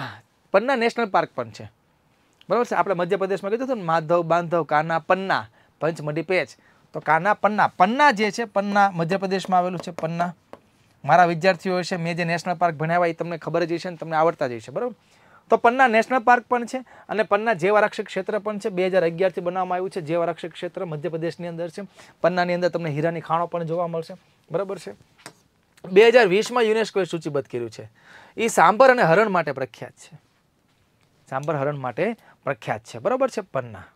પન્ના નેશનલ પાર્ક પણ છે બરાબર છે આપણે મધ્યપ્રદેશમાં કીધું હતું ને માધવ બાંધવ કાના પન્ના પંચમઢી પેચ તો કાના પન્ના પન્ના જે છે પન્ના મધ્યપ્રદેશમાં આવેલું છે પન્ના મારા વિદ્યાર્થીઓ છે મેં જે નેશનલ પાર્ક ભણ્યા હોય એ તમને ખબર જ હશે ને તમને આવડતા જ હશે બરાબર તો પન્ના નેશનલ પાર્ક પણ છે અને પન્ના જેવા આરક્ષક ક્ષેત્ર પણ છે બે હજાર અગિયારથી બનાવવામાં આવ્યું છે જૈવ રક્ષક ક્ષેત્ર મધ્યપ્રદેશની અંદર છે પન્નાની અંદર તમને હીરાની ખાણો પણ જોવા મળશે બરાબર છે બે હજાર વીસમાં યુનેસ્કોએ સૂચિબદ્ધ કર્યું છે એ સાંભર અને હરણ માટે પ્રખ્યાત છે સાંભર હરણ માટે પ્રખ્યાત છે બરાબર છે પન્ના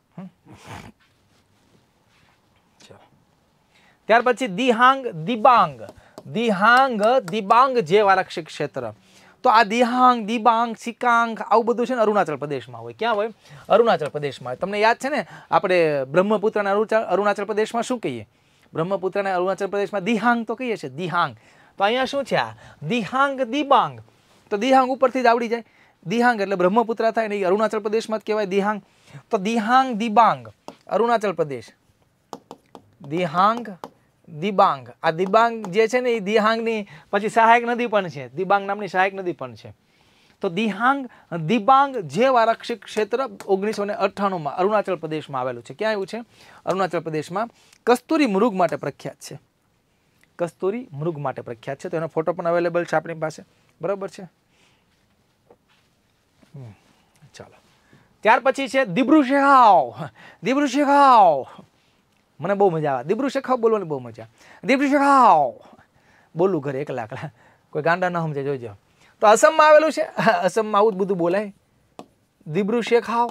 ત્યાર પછી દિહાંગ દિબાંગ દિહાંગ દિબાંગ જેવા આરક્ષિત ક્ષેત્ર તો આ દિહાંગ દિબાંગ સિકાંગ આવું બધું છે ને અરુણાચલ પ્રદેશમાં હોય ક્યાં હોય અરુણાચલ પ્રદેશમાં હોય તમને યાદ છે ને આપણે બ્રહ્મપુત્રના અરુણાચલ પ્રદેશમાં શું કહીએ બ્રહ્મપુત્રના અરુણાચલ પ્રદેશમાં દિહાંગ તો કહીએ છીએ દિહાંગ તો અહીંયા શું છે આ દિહાંગ દિબાંગ તો દિહાંગ ઉપરથી જ આવડી જાય દિહાંગ એટલે બ્રહ્મપુત્રા થાય ને અરુણાચલ પ્રદેશમાં કહેવાય દિહાંગ તો દિહાંગ દિબાંગ અરુણાચલ પ્રદેશ દિહાંગ દિબાંગ આ દિબાંગ જે છે ને એ દિહાંગની પછી સહાયક નદી પણ છે દિબાંગ નામની સહાયક નદી પણ છે તો દિહાંગ દિબાંગ જેવ આરક્ષિત ક્ષેત્ર ઓગણીસો ને અઠ્ઠાણુંમાં અરુણાચલ પ્રદેશમાં આવેલું છે ક્યાં આવ્યું છે અરુણાચલ પ્રદેશમાં કસ્તુરી મૃગ માટે પ્રખ્યાત છે કસ્તુરી મૃગ માટે પ્રખ્યાત છે તો એનો ફોટો પણ અવેલેબલ છે આપણી પાસે બરાબર છે ત્યાર પછી છે દિબ્રુ શેખાવ દિબ્રુ શેખાવ મને બહુ મજા આવે દિબ્રુ શેખાવ બોલવાની બહુ મજા દિબ્રુ શેખાવ બોલું ઘરે એક લાકડા કોઈ ગાંડા ન સમજે જોઈજો તો અસમમાં આવેલું છે અસમમાં આવું જ બધું બોલાય દિબ્રુ શેખાવ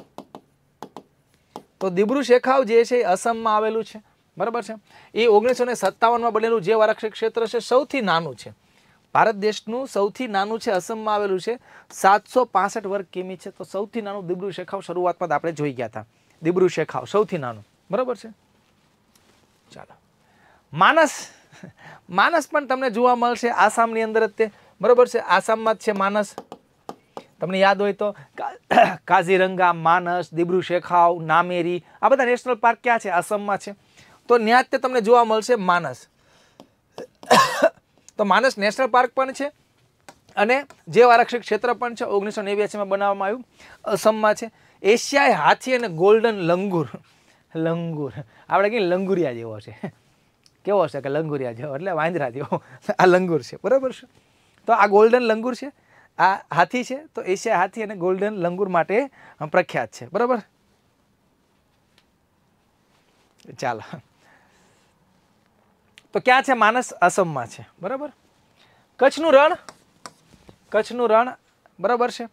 તો દિબ્રુ શેખાવ જે છે અસમમાં આવેલું છે બરાબર છે એ ઓગણીસો ને સત્તાવનમાં બનેલું જે વરક્ષી ક્ષેત્ર છે સૌથી નાનું છે ભારત દેશનું સૌથી નાનું છે અસમમાં આવેલું છે સાતસો પાસઠ વર્ગ કિમી છે તો સૌથી નાનું દિબ્રુ શેખાવ શરૂઆતમાં આપણે જોઈ ગયા હતા દિબ્રુ શેખાવ સૌથી નાનું બરાબર છે ચાલો માનસ માનસ પણ તમને જોવા મળશે આસામની અંદર જ તે બરાબર છે આસામમાં જ છે માનસ તમને યાદ હોય તો કાઝીરંગા માનસ દિબ્રુ શેખાવ નામેરી આ બધા નેશનલ પાર્ક ક્યાં છે આસામમાં છે તો ત્યાં જ તે તમને જોવા મળશે માનસ તો માનસ નેશનલ પાર્ક પણ છે અને જે આરક્ષિત ક્ષેત્ર પણ છે ઓગણીસો નેવ્યાસીમાં બનાવવામાં આવ્યું અસમમાં છે એશિયાઈ હાથી અને ગોલ્ડન લંગુર લંગુર આપણે કઈ લંગુરિયા જેવો છે કેવો છે કે લંગુરિયા જેવો એટલે વાંદરા જેવો આ લંગુર છે બરાબર છે તો આ ગોલ્ડન લંગુર છે આ હાથી છે તો એશિયા હાથી અને ગોલ્ડન લંગુર માટે પ્રખ્યાત છે બરાબર ચાલો તો ક્યાં છે માનસ આસમમાં છે બરાબર કચ્છનું રણ કચ્છનું રણ બરાબર છે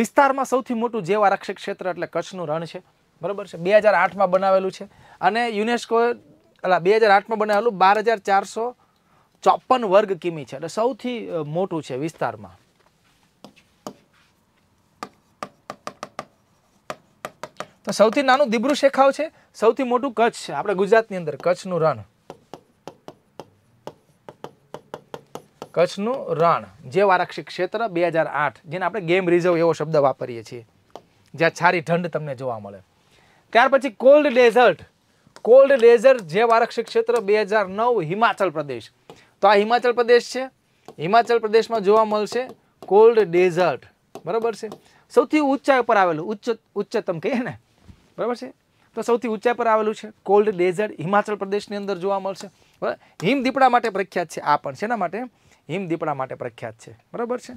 વિસ્તારમાં સૌથી મોટું જેવા આરક્ષક ક્ષેત્ર એટલે કચ્છનું રણ છે બરાબર છે બે હજાર આઠમાં બનાવેલું છે અને યુનેસ્કો એટલે બે હજાર આઠમાં બનાવેલું બાર હજાર ચારસો ચોપન વર્ગ કિમી છે એટલે સૌથી મોટું છે વિસ્તારમાં તો સૌથી નાનું દિબ્રુ શેખાવ છે સૌથી મોટું કચ્છ છે આપણે ગુજરાતની અંદર કચ્છનું રણ કચ્છનું રણ જે આરક્ષિત ક્ષેત્ર બે હજાર આઠ જેને આપણે ગેમ રિઝર્વ એવો શબ્દ વાપરીએ છીએ જ્યાં છારી ઠંડ તમને જોવા મળે ત્યાર પછી કોલ્ડ ડેઝર્ટ કોલ્ડ ડેઝર્ટ જે આરક્ષિત ક્ષેત્ર બે હજાર નવ હિમાચલ પ્રદેશ તો આ હિમાચલ પ્રદેશ છે હિમાચલ પ્રદેશમાં જોવા મળશે કોલ્ડ ડેઝર્ટ બરાબર છે સૌથી ઊંચાઈ પર આવેલું ઉચ્ચ ઉચ્ચતમ કહીએ ને બરાબર છે તો સૌથી ઊંચાઈ પર આવેલું છે કોલ્ડ ડેઝર્ટ હિમાચલ પ્રદેશની અંદર જોવા મળશે બરાબર હિમ દીપડા માટે પ્રખ્યાત છે આ પણ શેના માટે હિમદીપડા માટે પ્રખ્યાત છે બરાબર છે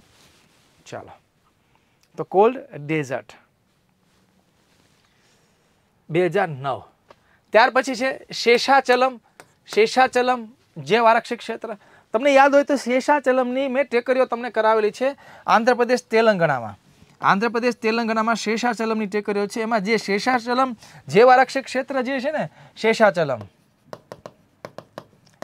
ચાલો તો કોલ્ડ ડેઝર્ટ બે હજાર નવ ત્યાર પછી છે શેષાચલમ શેષાચલમ જે આરક્ષિત ક્ષેત્ર તમને યાદ હોય તો શેષાચલમની મેં ટેકરીઓ તમને કરાવેલી છે આંધ્રપ્રદેશ તેલંગણામાં આંધ્રપ્રદેશ તેલંગણામાં શેષાચલમની ટેકરીઓ છે એમાં જે શેષાચલમ જે આરક્ષક ક્ષેત્ર જે છે ને શેષાચલમ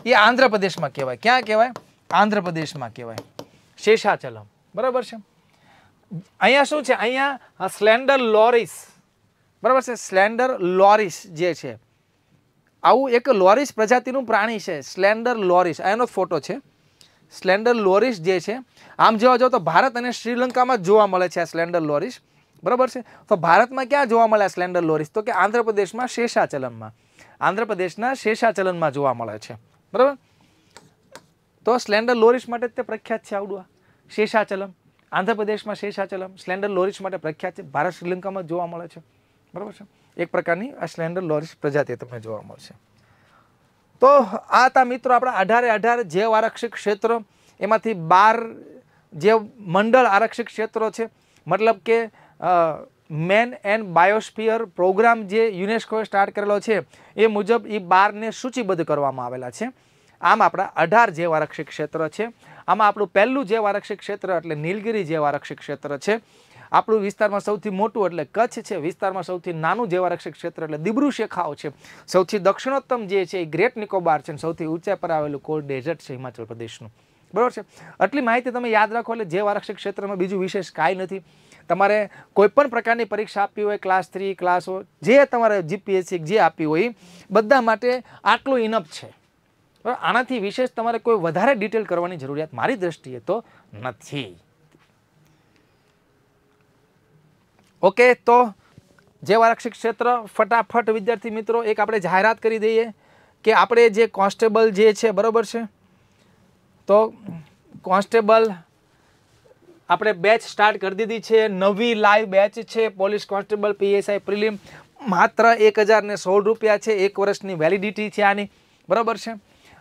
એ આંધ્રપ્રદેશમાં કહેવાય ક્યાં કહેવાય આંધ્રપ્રદેશમાં કહેવાય શેષાચલમ બરાબર છે અહીંયા શું છે અહીંયા સ્લેન્ડર લોરીસ બરાબર છે સ્લેન્ડર લોરિસ જે છે આવું એક લોરીસ પ્રજાતિનું પ્રાણી છે સ્લેન્ડર લોરીસ એનો ફોટો છે સ્લેન્ડર લોરીસ જે છે આમ જોવા જાઓ તો ભારત અને શ્રીલંકામાં જોવા મળે છે આ સ્લેન્ડર લોરીસ બરાબર છે તો ભારતમાં ક્યાં જોવા મળે આ સ્લેન્ડર લોરીસ તો કે આંધ્રપ્રદેશમાં શેષાચલનમાં આંધ્રપ્રદેશના શેષાચલનમાં જોવા મળે છે બરાબર તો સ્લેન્ડર લોરિસ માટે તે પ્રખ્યાત છે આવડું શેષાચલમ આંધ્રપ્રદેશમાં શેષાચલમ સ્લેન્ડર લોરિસ માટે પ્રખ્યાત છે ભારત શ્રીલંકામાં જોવા મળે છે બરાબર છે એક પ્રકારની આ સ્લેન્ડર લોરિસ પ્રજાતિ તમને જોવા મળશે તો આ તા મિત્રો આપણા અઢારે અઢાર જૈવ આરક્ષિત ક્ષેત્રો એમાંથી બાર જે મંડળ આરક્ષિત ક્ષેત્રો છે મતલબ કે મેન એન્ડ બાયોસ્ફિયર પ્રોગ્રામ જે યુનેસ્કોએ સ્ટાર્ટ કરેલો છે એ મુજબ એ બારને સૂચિબદ્ધ કરવામાં આવેલા છે આમ આપણા અઢાર જૈવ આરક્ષિત ક્ષેત્ર છે આમાં આપણું પહેલું જૈવ આરક્ષિત ક્ષેત્ર એટલે નીલગિરી જૈવ આરક્ષિત ક્ષેત્ર છે આપણું વિસ્તારમાં સૌથી મોટું એટલે કચ્છ છે વિસ્તારમાં સૌથી નાનું જૈવ આરક્ષિત ક્ષેત્ર એટલે દિબ્રુ શેખાઓ છે સૌથી દક્ષિણોત્તમ જે છે એ ગ્રેટ નિકોબાર છે સૌથી ઊંચાઈ પર આવેલું કોલ્ડ ડેઝર્ટ છે હિમાચલ પ્રદેશનું બરાબર છે આટલી માહિતી તમે યાદ રાખો એટલે જૈવ આરક્ષિત ક્ષેત્રમાં બીજું વિશેષ કાંઈ નથી તમારે કોઈપણ પ્રકારની પરીક્ષા આપવી હોય ક્લાસ થ્રી ક્લાસ જે તમારે જીપીએસસી જે આપી હોય બધા માટે આટલું ઇનફ છે આનાથી વિશેષ તમારે કોઈ વધારે ડિટેલ કરવાની જરૂરિયાત મારી દ્રષ્ટિએ તો નથી ઓકે તો જે આરક્ષિત ક્ષેત્ર ફટાફટ વિદ્યાર્થી મિત્રો એક આપણે જાહેરાત કરી દઈએ કે આપણે જે કોન્સ્ટેબલ જે છે બરાબર છે તો કોન્સ્ટેબલ આપણે બેચ સ્ટાર્ટ કરી દીધી છે નવી લાઈવ બેચ છે પોલીસ કોન્સ્ટેબલ પીએસઆઈ પ્રિલિમ માત્ર એક હજારને સોળ રૂપિયા છે એક વર્ષની વેલિડિટી છે આની બરાબર છે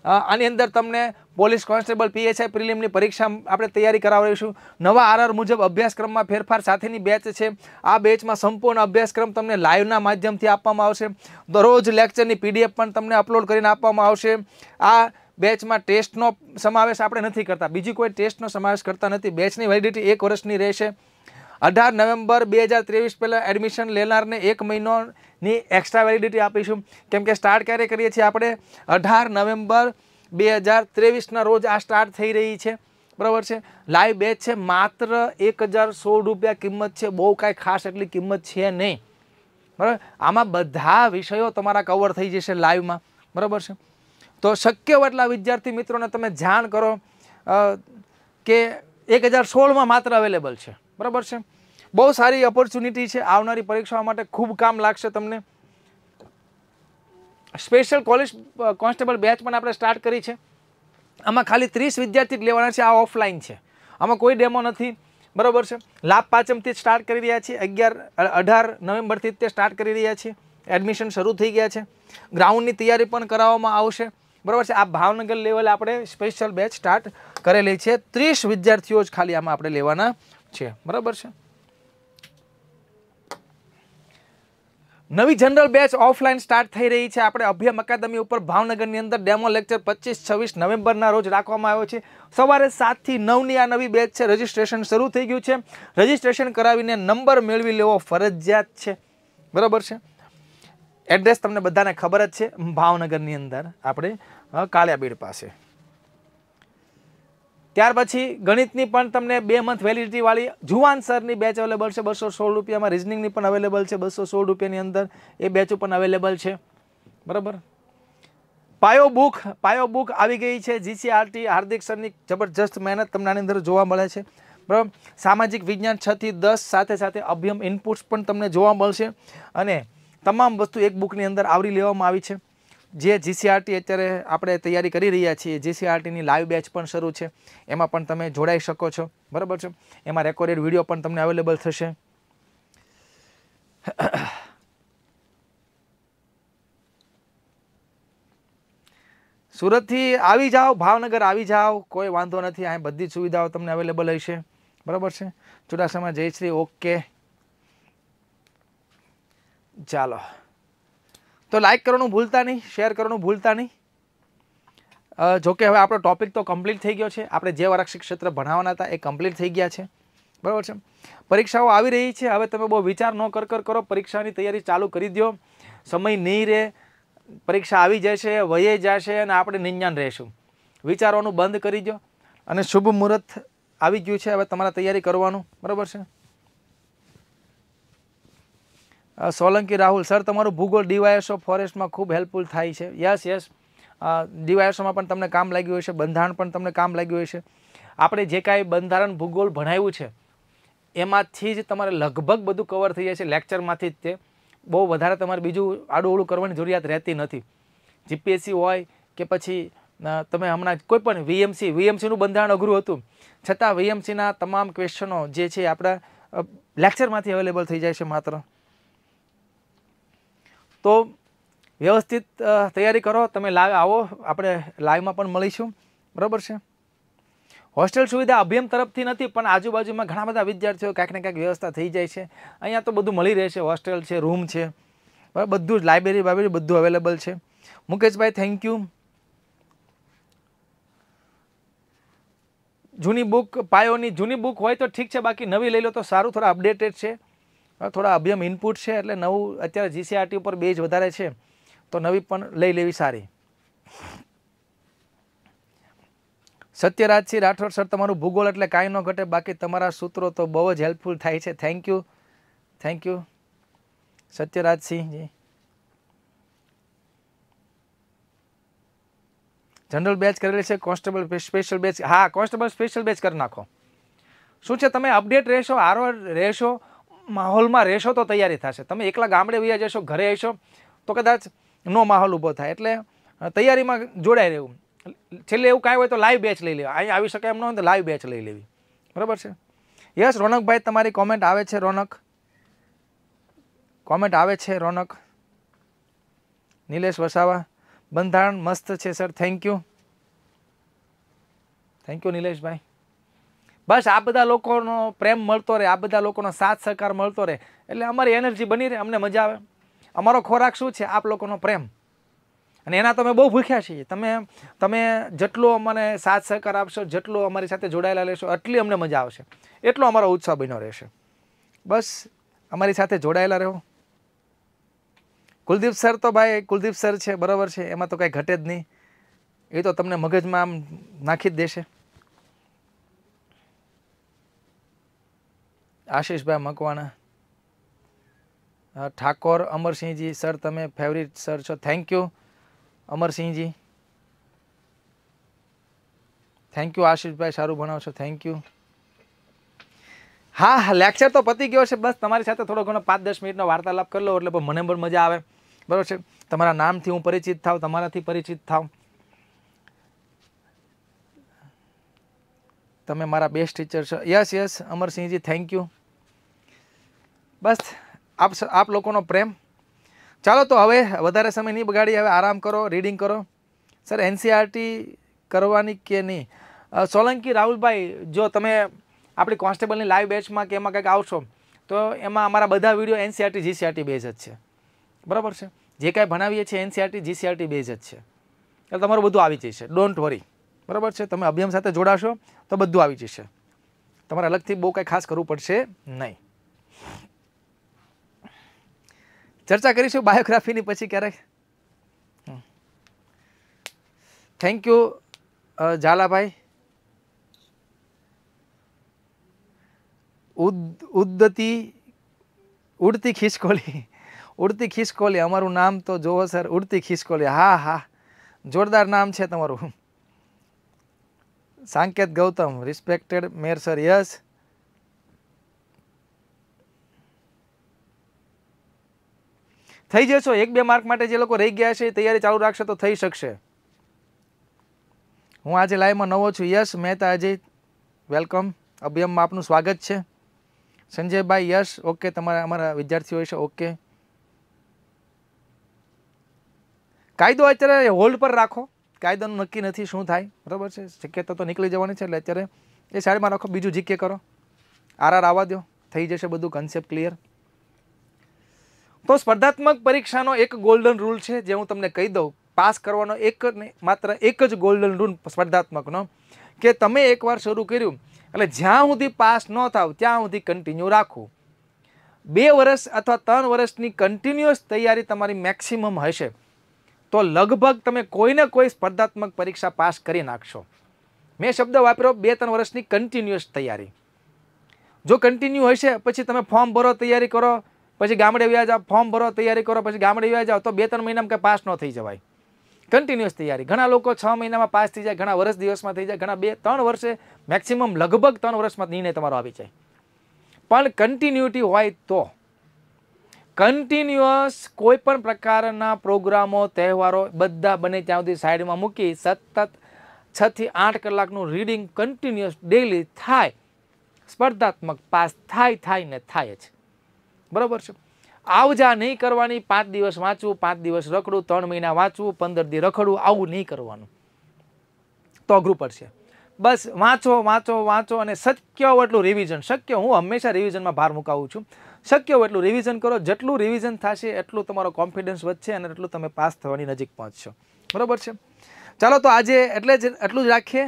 આની અંદર તમને પોલીસ કોન્સ્ટેબલ પીએસઆઈ પ્રિલિમની પરીક્ષા આપણે તૈયારી કરાવીશું નવા આરઆર મુજબ અભ્યાસક્રમમાં ફેરફાર સાથેની બેચ છે આ બેચમાં સંપૂર્ણ અભ્યાસક્રમ તમને લાઈવના માધ્યમથી આપવામાં આવશે દરરોજ લેક્ચરની પીડીએફ પણ તમને અપલોડ કરીને આપવામાં આવશે આ બેચમાં ટેસ્ટનો સમાવેશ આપણે નથી કરતા બીજી કોઈ ટેસ્ટનો સમાવેશ કરતા નથી બેચની વેલિડિટી એક વર્ષની રહેશે અઢાર નવેમ્બર બે હજાર ત્રેવીસ પહેલાં એડમિશન લેનારને એક મહિનો ની એક્સ્ટ્રા વેલિડિટી આપીશું કેમ કે સ્ટાર્ટ ક્યારે કરીએ છીએ આપણે અઢાર નવેમ્બર બે હજાર ત્રેવીસના રોજ આ સ્ટાર્ટ થઈ રહી છે બરાબર છે લાઈવ બેચ છે માત્ર એક હજાર સોળ રૂપિયા કિંમત છે બહુ કાંઈ ખાસ એટલી કિંમત છે નહીં બરાબર આમાં બધા વિષયો તમારા કવર થઈ જશે લાઈવમાં બરાબર છે તો શક્ય એટલા વિદ્યાર્થી મિત્રોને તમે જાણ કરો કે એક હજાર સોળમાં માત્ર અવેલેબલ છે બરાબર છે બહુ સારી ઓપોર્ચ્યુનિટી છે આવનારી પરીક્ષાઓ માટે ખૂબ કામ લાગશે તમને સ્પેશિયલ કોલેજ કોન્સ્ટેબલ બેચ પણ આપણે સ્ટાર્ટ કરી છે આમાં ખાલી ત્રીસ વિદ્યાર્થી જ લેવાના છે આ ઓફલાઈન છે આમાં કોઈ ડેમો નથી બરાબર છે લાભ પાંચમથી સ્ટાર્ટ કરી રહ્યા છીએ અગિયાર અઢાર નવેમ્બરથી તે સ્ટાર્ટ કરી રહ્યા છીએ એડમિશન શરૂ થઈ ગયા છે ગ્રાઉન્ડની તૈયારી પણ કરાવવામાં આવશે બરાબર છે આ ભાવનગર લેવલે આપણે સ્પેશિયલ બેચ સ્ટાર્ટ કરેલી છે ત્રીસ વિદ્યાર્થીઓ જ ખાલી આમાં આપણે લેવાના છે બરાબર છે નવી જનરલ બેચ ઓફલાઈન સ્ટાર્ટ થઈ રહી છે આપણે અભ્યમ અકાદમી ઉપર ભાવનગરની અંદર ડેમો લેક્ચર પચીસ છવ્વીસ નવેમ્બરના રોજ રાખવામાં આવ્યો છે સવારે સાતથી નવની આ નવી બેચ છે રજીસ્ટ્રેશન શરૂ થઈ ગયું છે રજીસ્ટ્રેશન કરાવીને નંબર મેળવી લેવો ફરજિયાત છે બરાબર છે એડ્રેસ તમને બધાને ખબર જ છે ભાવનગરની અંદર આપણે કાળિયાબીડ પાસે ત્યાર પછી ગણિતની પણ તમને બે મંથ વેલિડિટીવાળી જુવાન સરની બેચ અવેલેબલ છે બસો સોળ રૂપિયામાં રિઝનિંગની પણ અવેલેબલ છે બસો સોળ રૂપિયાની અંદર એ બેચો પણ અવેલેબલ છે બરાબર પાયો બુક પાયો બુક આવી ગઈ છે જીસીઆરટી હાર્દિક સરની જબરજસ્ત મહેનત તમને આની અંદર જોવા મળે છે બરાબર સામાજિક વિજ્ઞાન છથી દસ સાથે સાથે અભ્યમ ઇનપુટ્સ પણ તમને જોવા મળશે અને તમામ વસ્તુ એક બુકની અંદર આવરી લેવામાં આવી છે જે જીસીઆરટી અત્યારે આપણે તૈયારી કરી રહ્યા છીએ જીસીઆરટીની લાઈવ બેચ પણ શરૂ છે એમાં પણ તમે જોડાઈ શકો છો બરાબર છે એમાં રેકોર્ડેડ વિડીયો પણ તમને અવેલેબલ થશે સુરતથી આવી જાઓ ભાવનગર આવી જાઓ કોઈ વાંધો નથી અહીં બધી જ સુવિધાઓ તમને અવેલેબલ હશે બરાબર છે ચોડાસામાં શ્રી ઓકે ચાલો તો લાઇક કરવાનું ભૂલતા નહીં શેર કરવાનું ભૂલતા નહીં જોકે હવે આપણો ટોપિક તો કમ્પ્લીટ થઈ ગયો છે આપણે જે આરક્ષિક ક્ષેત્ર ભણાવવાના હતા એ કમ્પ્લીટ થઈ ગયા છે બરાબર છે પરીક્ષાઓ આવી રહી છે હવે તમે બહુ વિચાર ન કર કરો પરીક્ષાની તૈયારી ચાલુ કરી દો સમય નહીં રહે પરીક્ષા આવી જશે વયે જશે અને આપણે નિંજાન રહેશું વિચારવાનું બંધ કરી દો અને શુભ મુહૂર્ત આવી ગયું છે હવે તમારે તૈયારી કરવાનું બરાબર છે સોલંકી રાહુલ સર તમારું ભૂગોળ ડીવાયએસઓ ફોરેસ્ટમાં ખૂબ હેલ્પફુલ થાય છે યસ યસ ડીવાયએસઓમાં પણ તમને કામ લાગ્યું હશે બંધારણ પણ તમને કામ લાગ્યું હશે આપણે જે કાંઈ બંધારણ ભૂગોળ ભણાવ્યું છે એમાંથી જ તમારે લગભગ બધું કવર થઈ જાય છે લેક્ચરમાંથી જ તે બહુ વધારે તમારે બીજું આડુંઅવળું કરવાની જરૂરિયાત રહેતી નથી જીપીએસસી હોય કે પછી તમે હમણાં કોઈ પણ વીએમસી વીએમસીનું બંધારણ અઘરું હતું છતાં વીએમસીના તમામ ક્વેશ્ચનો જે છે આપણા લેક્ચરમાંથી અવેલેબલ થઈ જાય છે માત્ર તો વ્યવસ્થિત તૈયારી કરો તમે લાઈવ આવો આપણે લાઈવમાં પણ મળીશું બરાબર છે હોસ્ટેલ સુવિધા અભિયમ તરફથી નથી પણ આજુબાજુમાં ઘણા બધા વિદ્યાર્થીઓ ક્યાંક ને ક્યાંક વ્યવસ્થા થઈ જાય છે અહીંયા તો બધું મળી રહેશે હોસ્ટેલ છે રૂમ છે બધું જ લાઇબ્રેરી બાઇબ્રેરી બધું અવેલેબલ છે મુકેશભાઈ થેન્ક યુ જૂની બુક પાયોની જૂની બુક હોય તો ઠીક છે બાકી નવી લઈ લો તો સારું થોડા અપડેટેડ છે થોડા અભ્યમ ઇનપુટ છે એટલે નવું અત્યારે જીસીઆરટી ઉપર બેઝ વધારે છે તો નવી પણ લઈ લેવી સારી સત્યરાજસિંહ રાઠોડ સર તમારું ભૂગોળ એટલે કાંઈ ન ઘટે બાકી તમારા સૂત્રો તો બહુ જ હેલ્પફુલ થાય છે thank you thank you Satyarajsinhji general batch કરેલી છે કોન્સ્ટેબલ સ્પેશિયલ બેચ હા કોન્સ્ટેબલ સ્પેશિયલ બેચ કરી નાખો શું છે તમે અપડેટ રહેશો આરો રહેશો માહોલમાં રહેશો તો તૈયારી થશે તમે એકલા ગામડે વૈયા જશો ઘરે હશો તો કદાચ નો માહોલ ઊભો થાય એટલે તૈયારીમાં જોડાઈ રહેવું છેલ્લે એવું કાંઈ હોય તો લાઈવ બેચ લઈ લેવા અહીં આવી શકે એમ ન હોય તો લાઈવ બેચ લઈ લેવી બરાબર છે યસ રોનકભાઈ તમારી કોમેન્ટ આવે છે રોનક કોમેન્ટ આવે છે રોનક નિલેશ વસાવા બંધારણ મસ્ત છે sir thank you thank you Nileshbhai બસ આ બધા લોકોનો પ્રેમ મળતો રહે આ બધા લોકોનો સાથ સહકાર મળતો રહે એટલે અમારી એનર્જી બની રહે અમને મજા આવે અમારો ખોરાક શું છે આપ લોકોનો પ્રેમ અને એના તમે બહુ ભૂખ્યા છીએ તમે તમે જેટલો અમને સાથ સહકાર આપશો જેટલો અમારી સાથે જોડાયેલા લેશો એટલી અમને મજા આવશે એટલો અમારો ઉત્સાહ બન્યો રહેશે બસ અમારી સાથે જોડાયેલા રહો કુલદીપ સર તો ભાઈ કુલદીપ સર છે બરાબર છે એમાં તો કાંઈ ઘટે જ નહીં એ તો તમને મગજમાં આમ નાખી જ દેશે આશીષભાઈ મકવાણા ઠાકોર અમરસિંહજી સર તમે ફેવરિટ સર છો thank you Amarsinhji thank you Ashishbhai સારું ભણાવો છો થેન્ક યુ હા હા લેક્ચર તો પતી ગયો છે બસ તમારી સાથે થોડો ઘણો પાંચ દસ મિનિટનો વાર્તાલાપ કરી લો એટલે મને પણ મજા આવે બરાબર છે તમારા નામથી હું પરિચિત થાવ તમારાથી પરિચિત થાવ તમે મારા બેસ્ટ ટીચર છો yes yes Amarsinhji thank you બસ આપ આપ લોકોનો પ્રેમ ચાલો તો હવે વધારે સમય નહીં બગાડી હવે આરામ કરો રીડિંગ કરો સર એનસીઆરટી e કરવાની કે નહીં સોલંકી રાહુલભાઈ જો તમે આપણી કોન્સ્ટેબલની લાઈવ બેચમાં કે એમાં કંઈક આવશો તો એમાં અમારા બધા વિડીયો એનસીઆરટી જીસીઆરટી બેઝ જ છે બરાબર છે જે કાંઈ ભણાવીએ છીએ એનસીઆરટી જીસીઆરટી બેઝ જ છે એટલે તમારું બધું આવી જશે ડોન્ટ વરી બરાબર છે તમે અભિયાન સાથે જોડાશો તો બધું આવી જશે તમારે અલગથી બહુ કંઈ ખાસ કરવું પડશે નહીં ચર્ચા કરીશું બાયોગ્રાફીની પછી ક્યારેક થેન્ક યુ ઝાલાભાઈ ઉદ ઉદ્દતી ઉડતી ખિસકોલી ઉડતી ખિસકોલી અમારું નામ તો જોવો સર ઉડતી ખિસકોલી હા હા જોરદાર નામ છે તમારું સાંકેત ગૌતમ રિસ્પેક્ટેડ મેર સર યસ થઈ જશો એક બે માર્ક માટે જે લોકો રહી ગયા છે તૈયારી ચાલુ રાખશે તો થઈ શકશે હું આજે લાઈવમાં નવો છું યશ મહેતા અજય વેલકમ અભિયમમાં આપનું સ્વાગત છે સંજયભાઈ યશ ઓકે તમારા અમારા વિદ્યાર્થીઓ છે ઓકે કાયદો અત્યારે હોલ્ડ પર રાખો કાયદાનું નક્કી નથી શું થાય બરાબર છે શક્યતા તો નીકળી જવાની છે એટલે અત્યારે એ સાઈડમાં રાખો બીજું જીકે કરો આર આર આવવા દો થઈ જશે બધું કન્સેપ્ટ ક્લિયર તો સ્પર્ધાત્મક પરીક્ષાનો એક ગોલ્ડન રૂલ છે જે હું તમને કહી દઉં પાસ કરવાનો એક માત્ર એક જ ગોલ્ડન રૂલ સ્પર્ધાત્મકનો કે તમે એકવાર શરૂ કર્યું એટલે જ્યાં સુધી પાસ ન થાવ ત્યાં સુધી કન્ટિન્યુ રાખવું બે વર્ષ અથવા ત્રણ વર્ષની કન્ટિન્યુઅસ તૈયારી તમારી મેક્સિમમ હશે તો લગભગ તમે કોઈને કોઈ સ્પર્ધાત્મક પરીક્ષા પાસ કરી નાખશો મેં શબ્દ વાપર્યો બે ત્રણ વર્ષની કન્ટિન્યુઅસ તૈયારી જો કન્ટિન્યુ હશે પછી તમે ફોર્મ ભરો તૈયારી કરો પછી ગામડે વ્યા જાઓ ફોર્મ ભરો તૈયારી કરો પછી ગામડે વ્યા જાઓ તો બે ત્રણ મહિનામાં કંઈ પાસ ન થઈ જવાય કન્ટિન્યુઅસ તૈયારી ઘણા લોકો છ મહિનામાં પાસ થઈ જાય ઘણા વર્ષ દિવસમાં થઈ જાય ઘણા બે ત્રણ વર્ષે મેક્સિમમ લગભગ ત્રણ વર્ષમાં નિર્ણય તમારો આવી જાય પણ કન્ટિન્યુટી હોય તો કન્ટિન્યુઅસ કોઈ પણ પ્રકારના પ્રોગ્રામો તહેવારો બધા બને ત્યાં સુધી સાઈડમાં મૂકી સતત છથી આઠ કલાકનું રીડિંગ કન્ટિન્યુઅસ ડેલી થાય સ્પર્ધાત્મક પાસ થાય થાય ને થાય જ બરાબર છે આવજા નહીં કરવાની પાંચ દિવસ વાંચવું પાંચ દિવસ રખડું ત્રણ મહિના વાંચવું પંદર દી રખડવું આવું નહીં કરવાનું તો અઘરું પડશે બસ વાંચો વાંચો વાંચો અને શક્ય એટલું રિવિઝન શક્ય હું હંમેશા રિવિઝનમાં ભાર મુકાવું છું શક્ય એટલું રિવિઝન કરો જેટલું રિવિઝન થશે એટલું તમારો કોન્ફિડન્સ વધશે અને એટલું તમે પાસ થવાની નજીક પહોંચશો બરાબર છે ચાલો તો આજે એટલે જ એટલું જ રાખીએ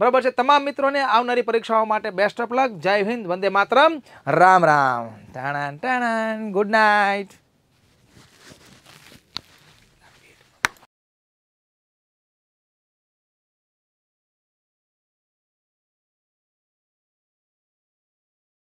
બરાબર છે તમામ મિત્રોને આવનારી પરીક્ષાઓ માટે બેસ્ટ ઓફ લક જય હિન્દ વંદે માતરમ રામ રામ ટાણાન ટાણાન ગુડ નાઇટ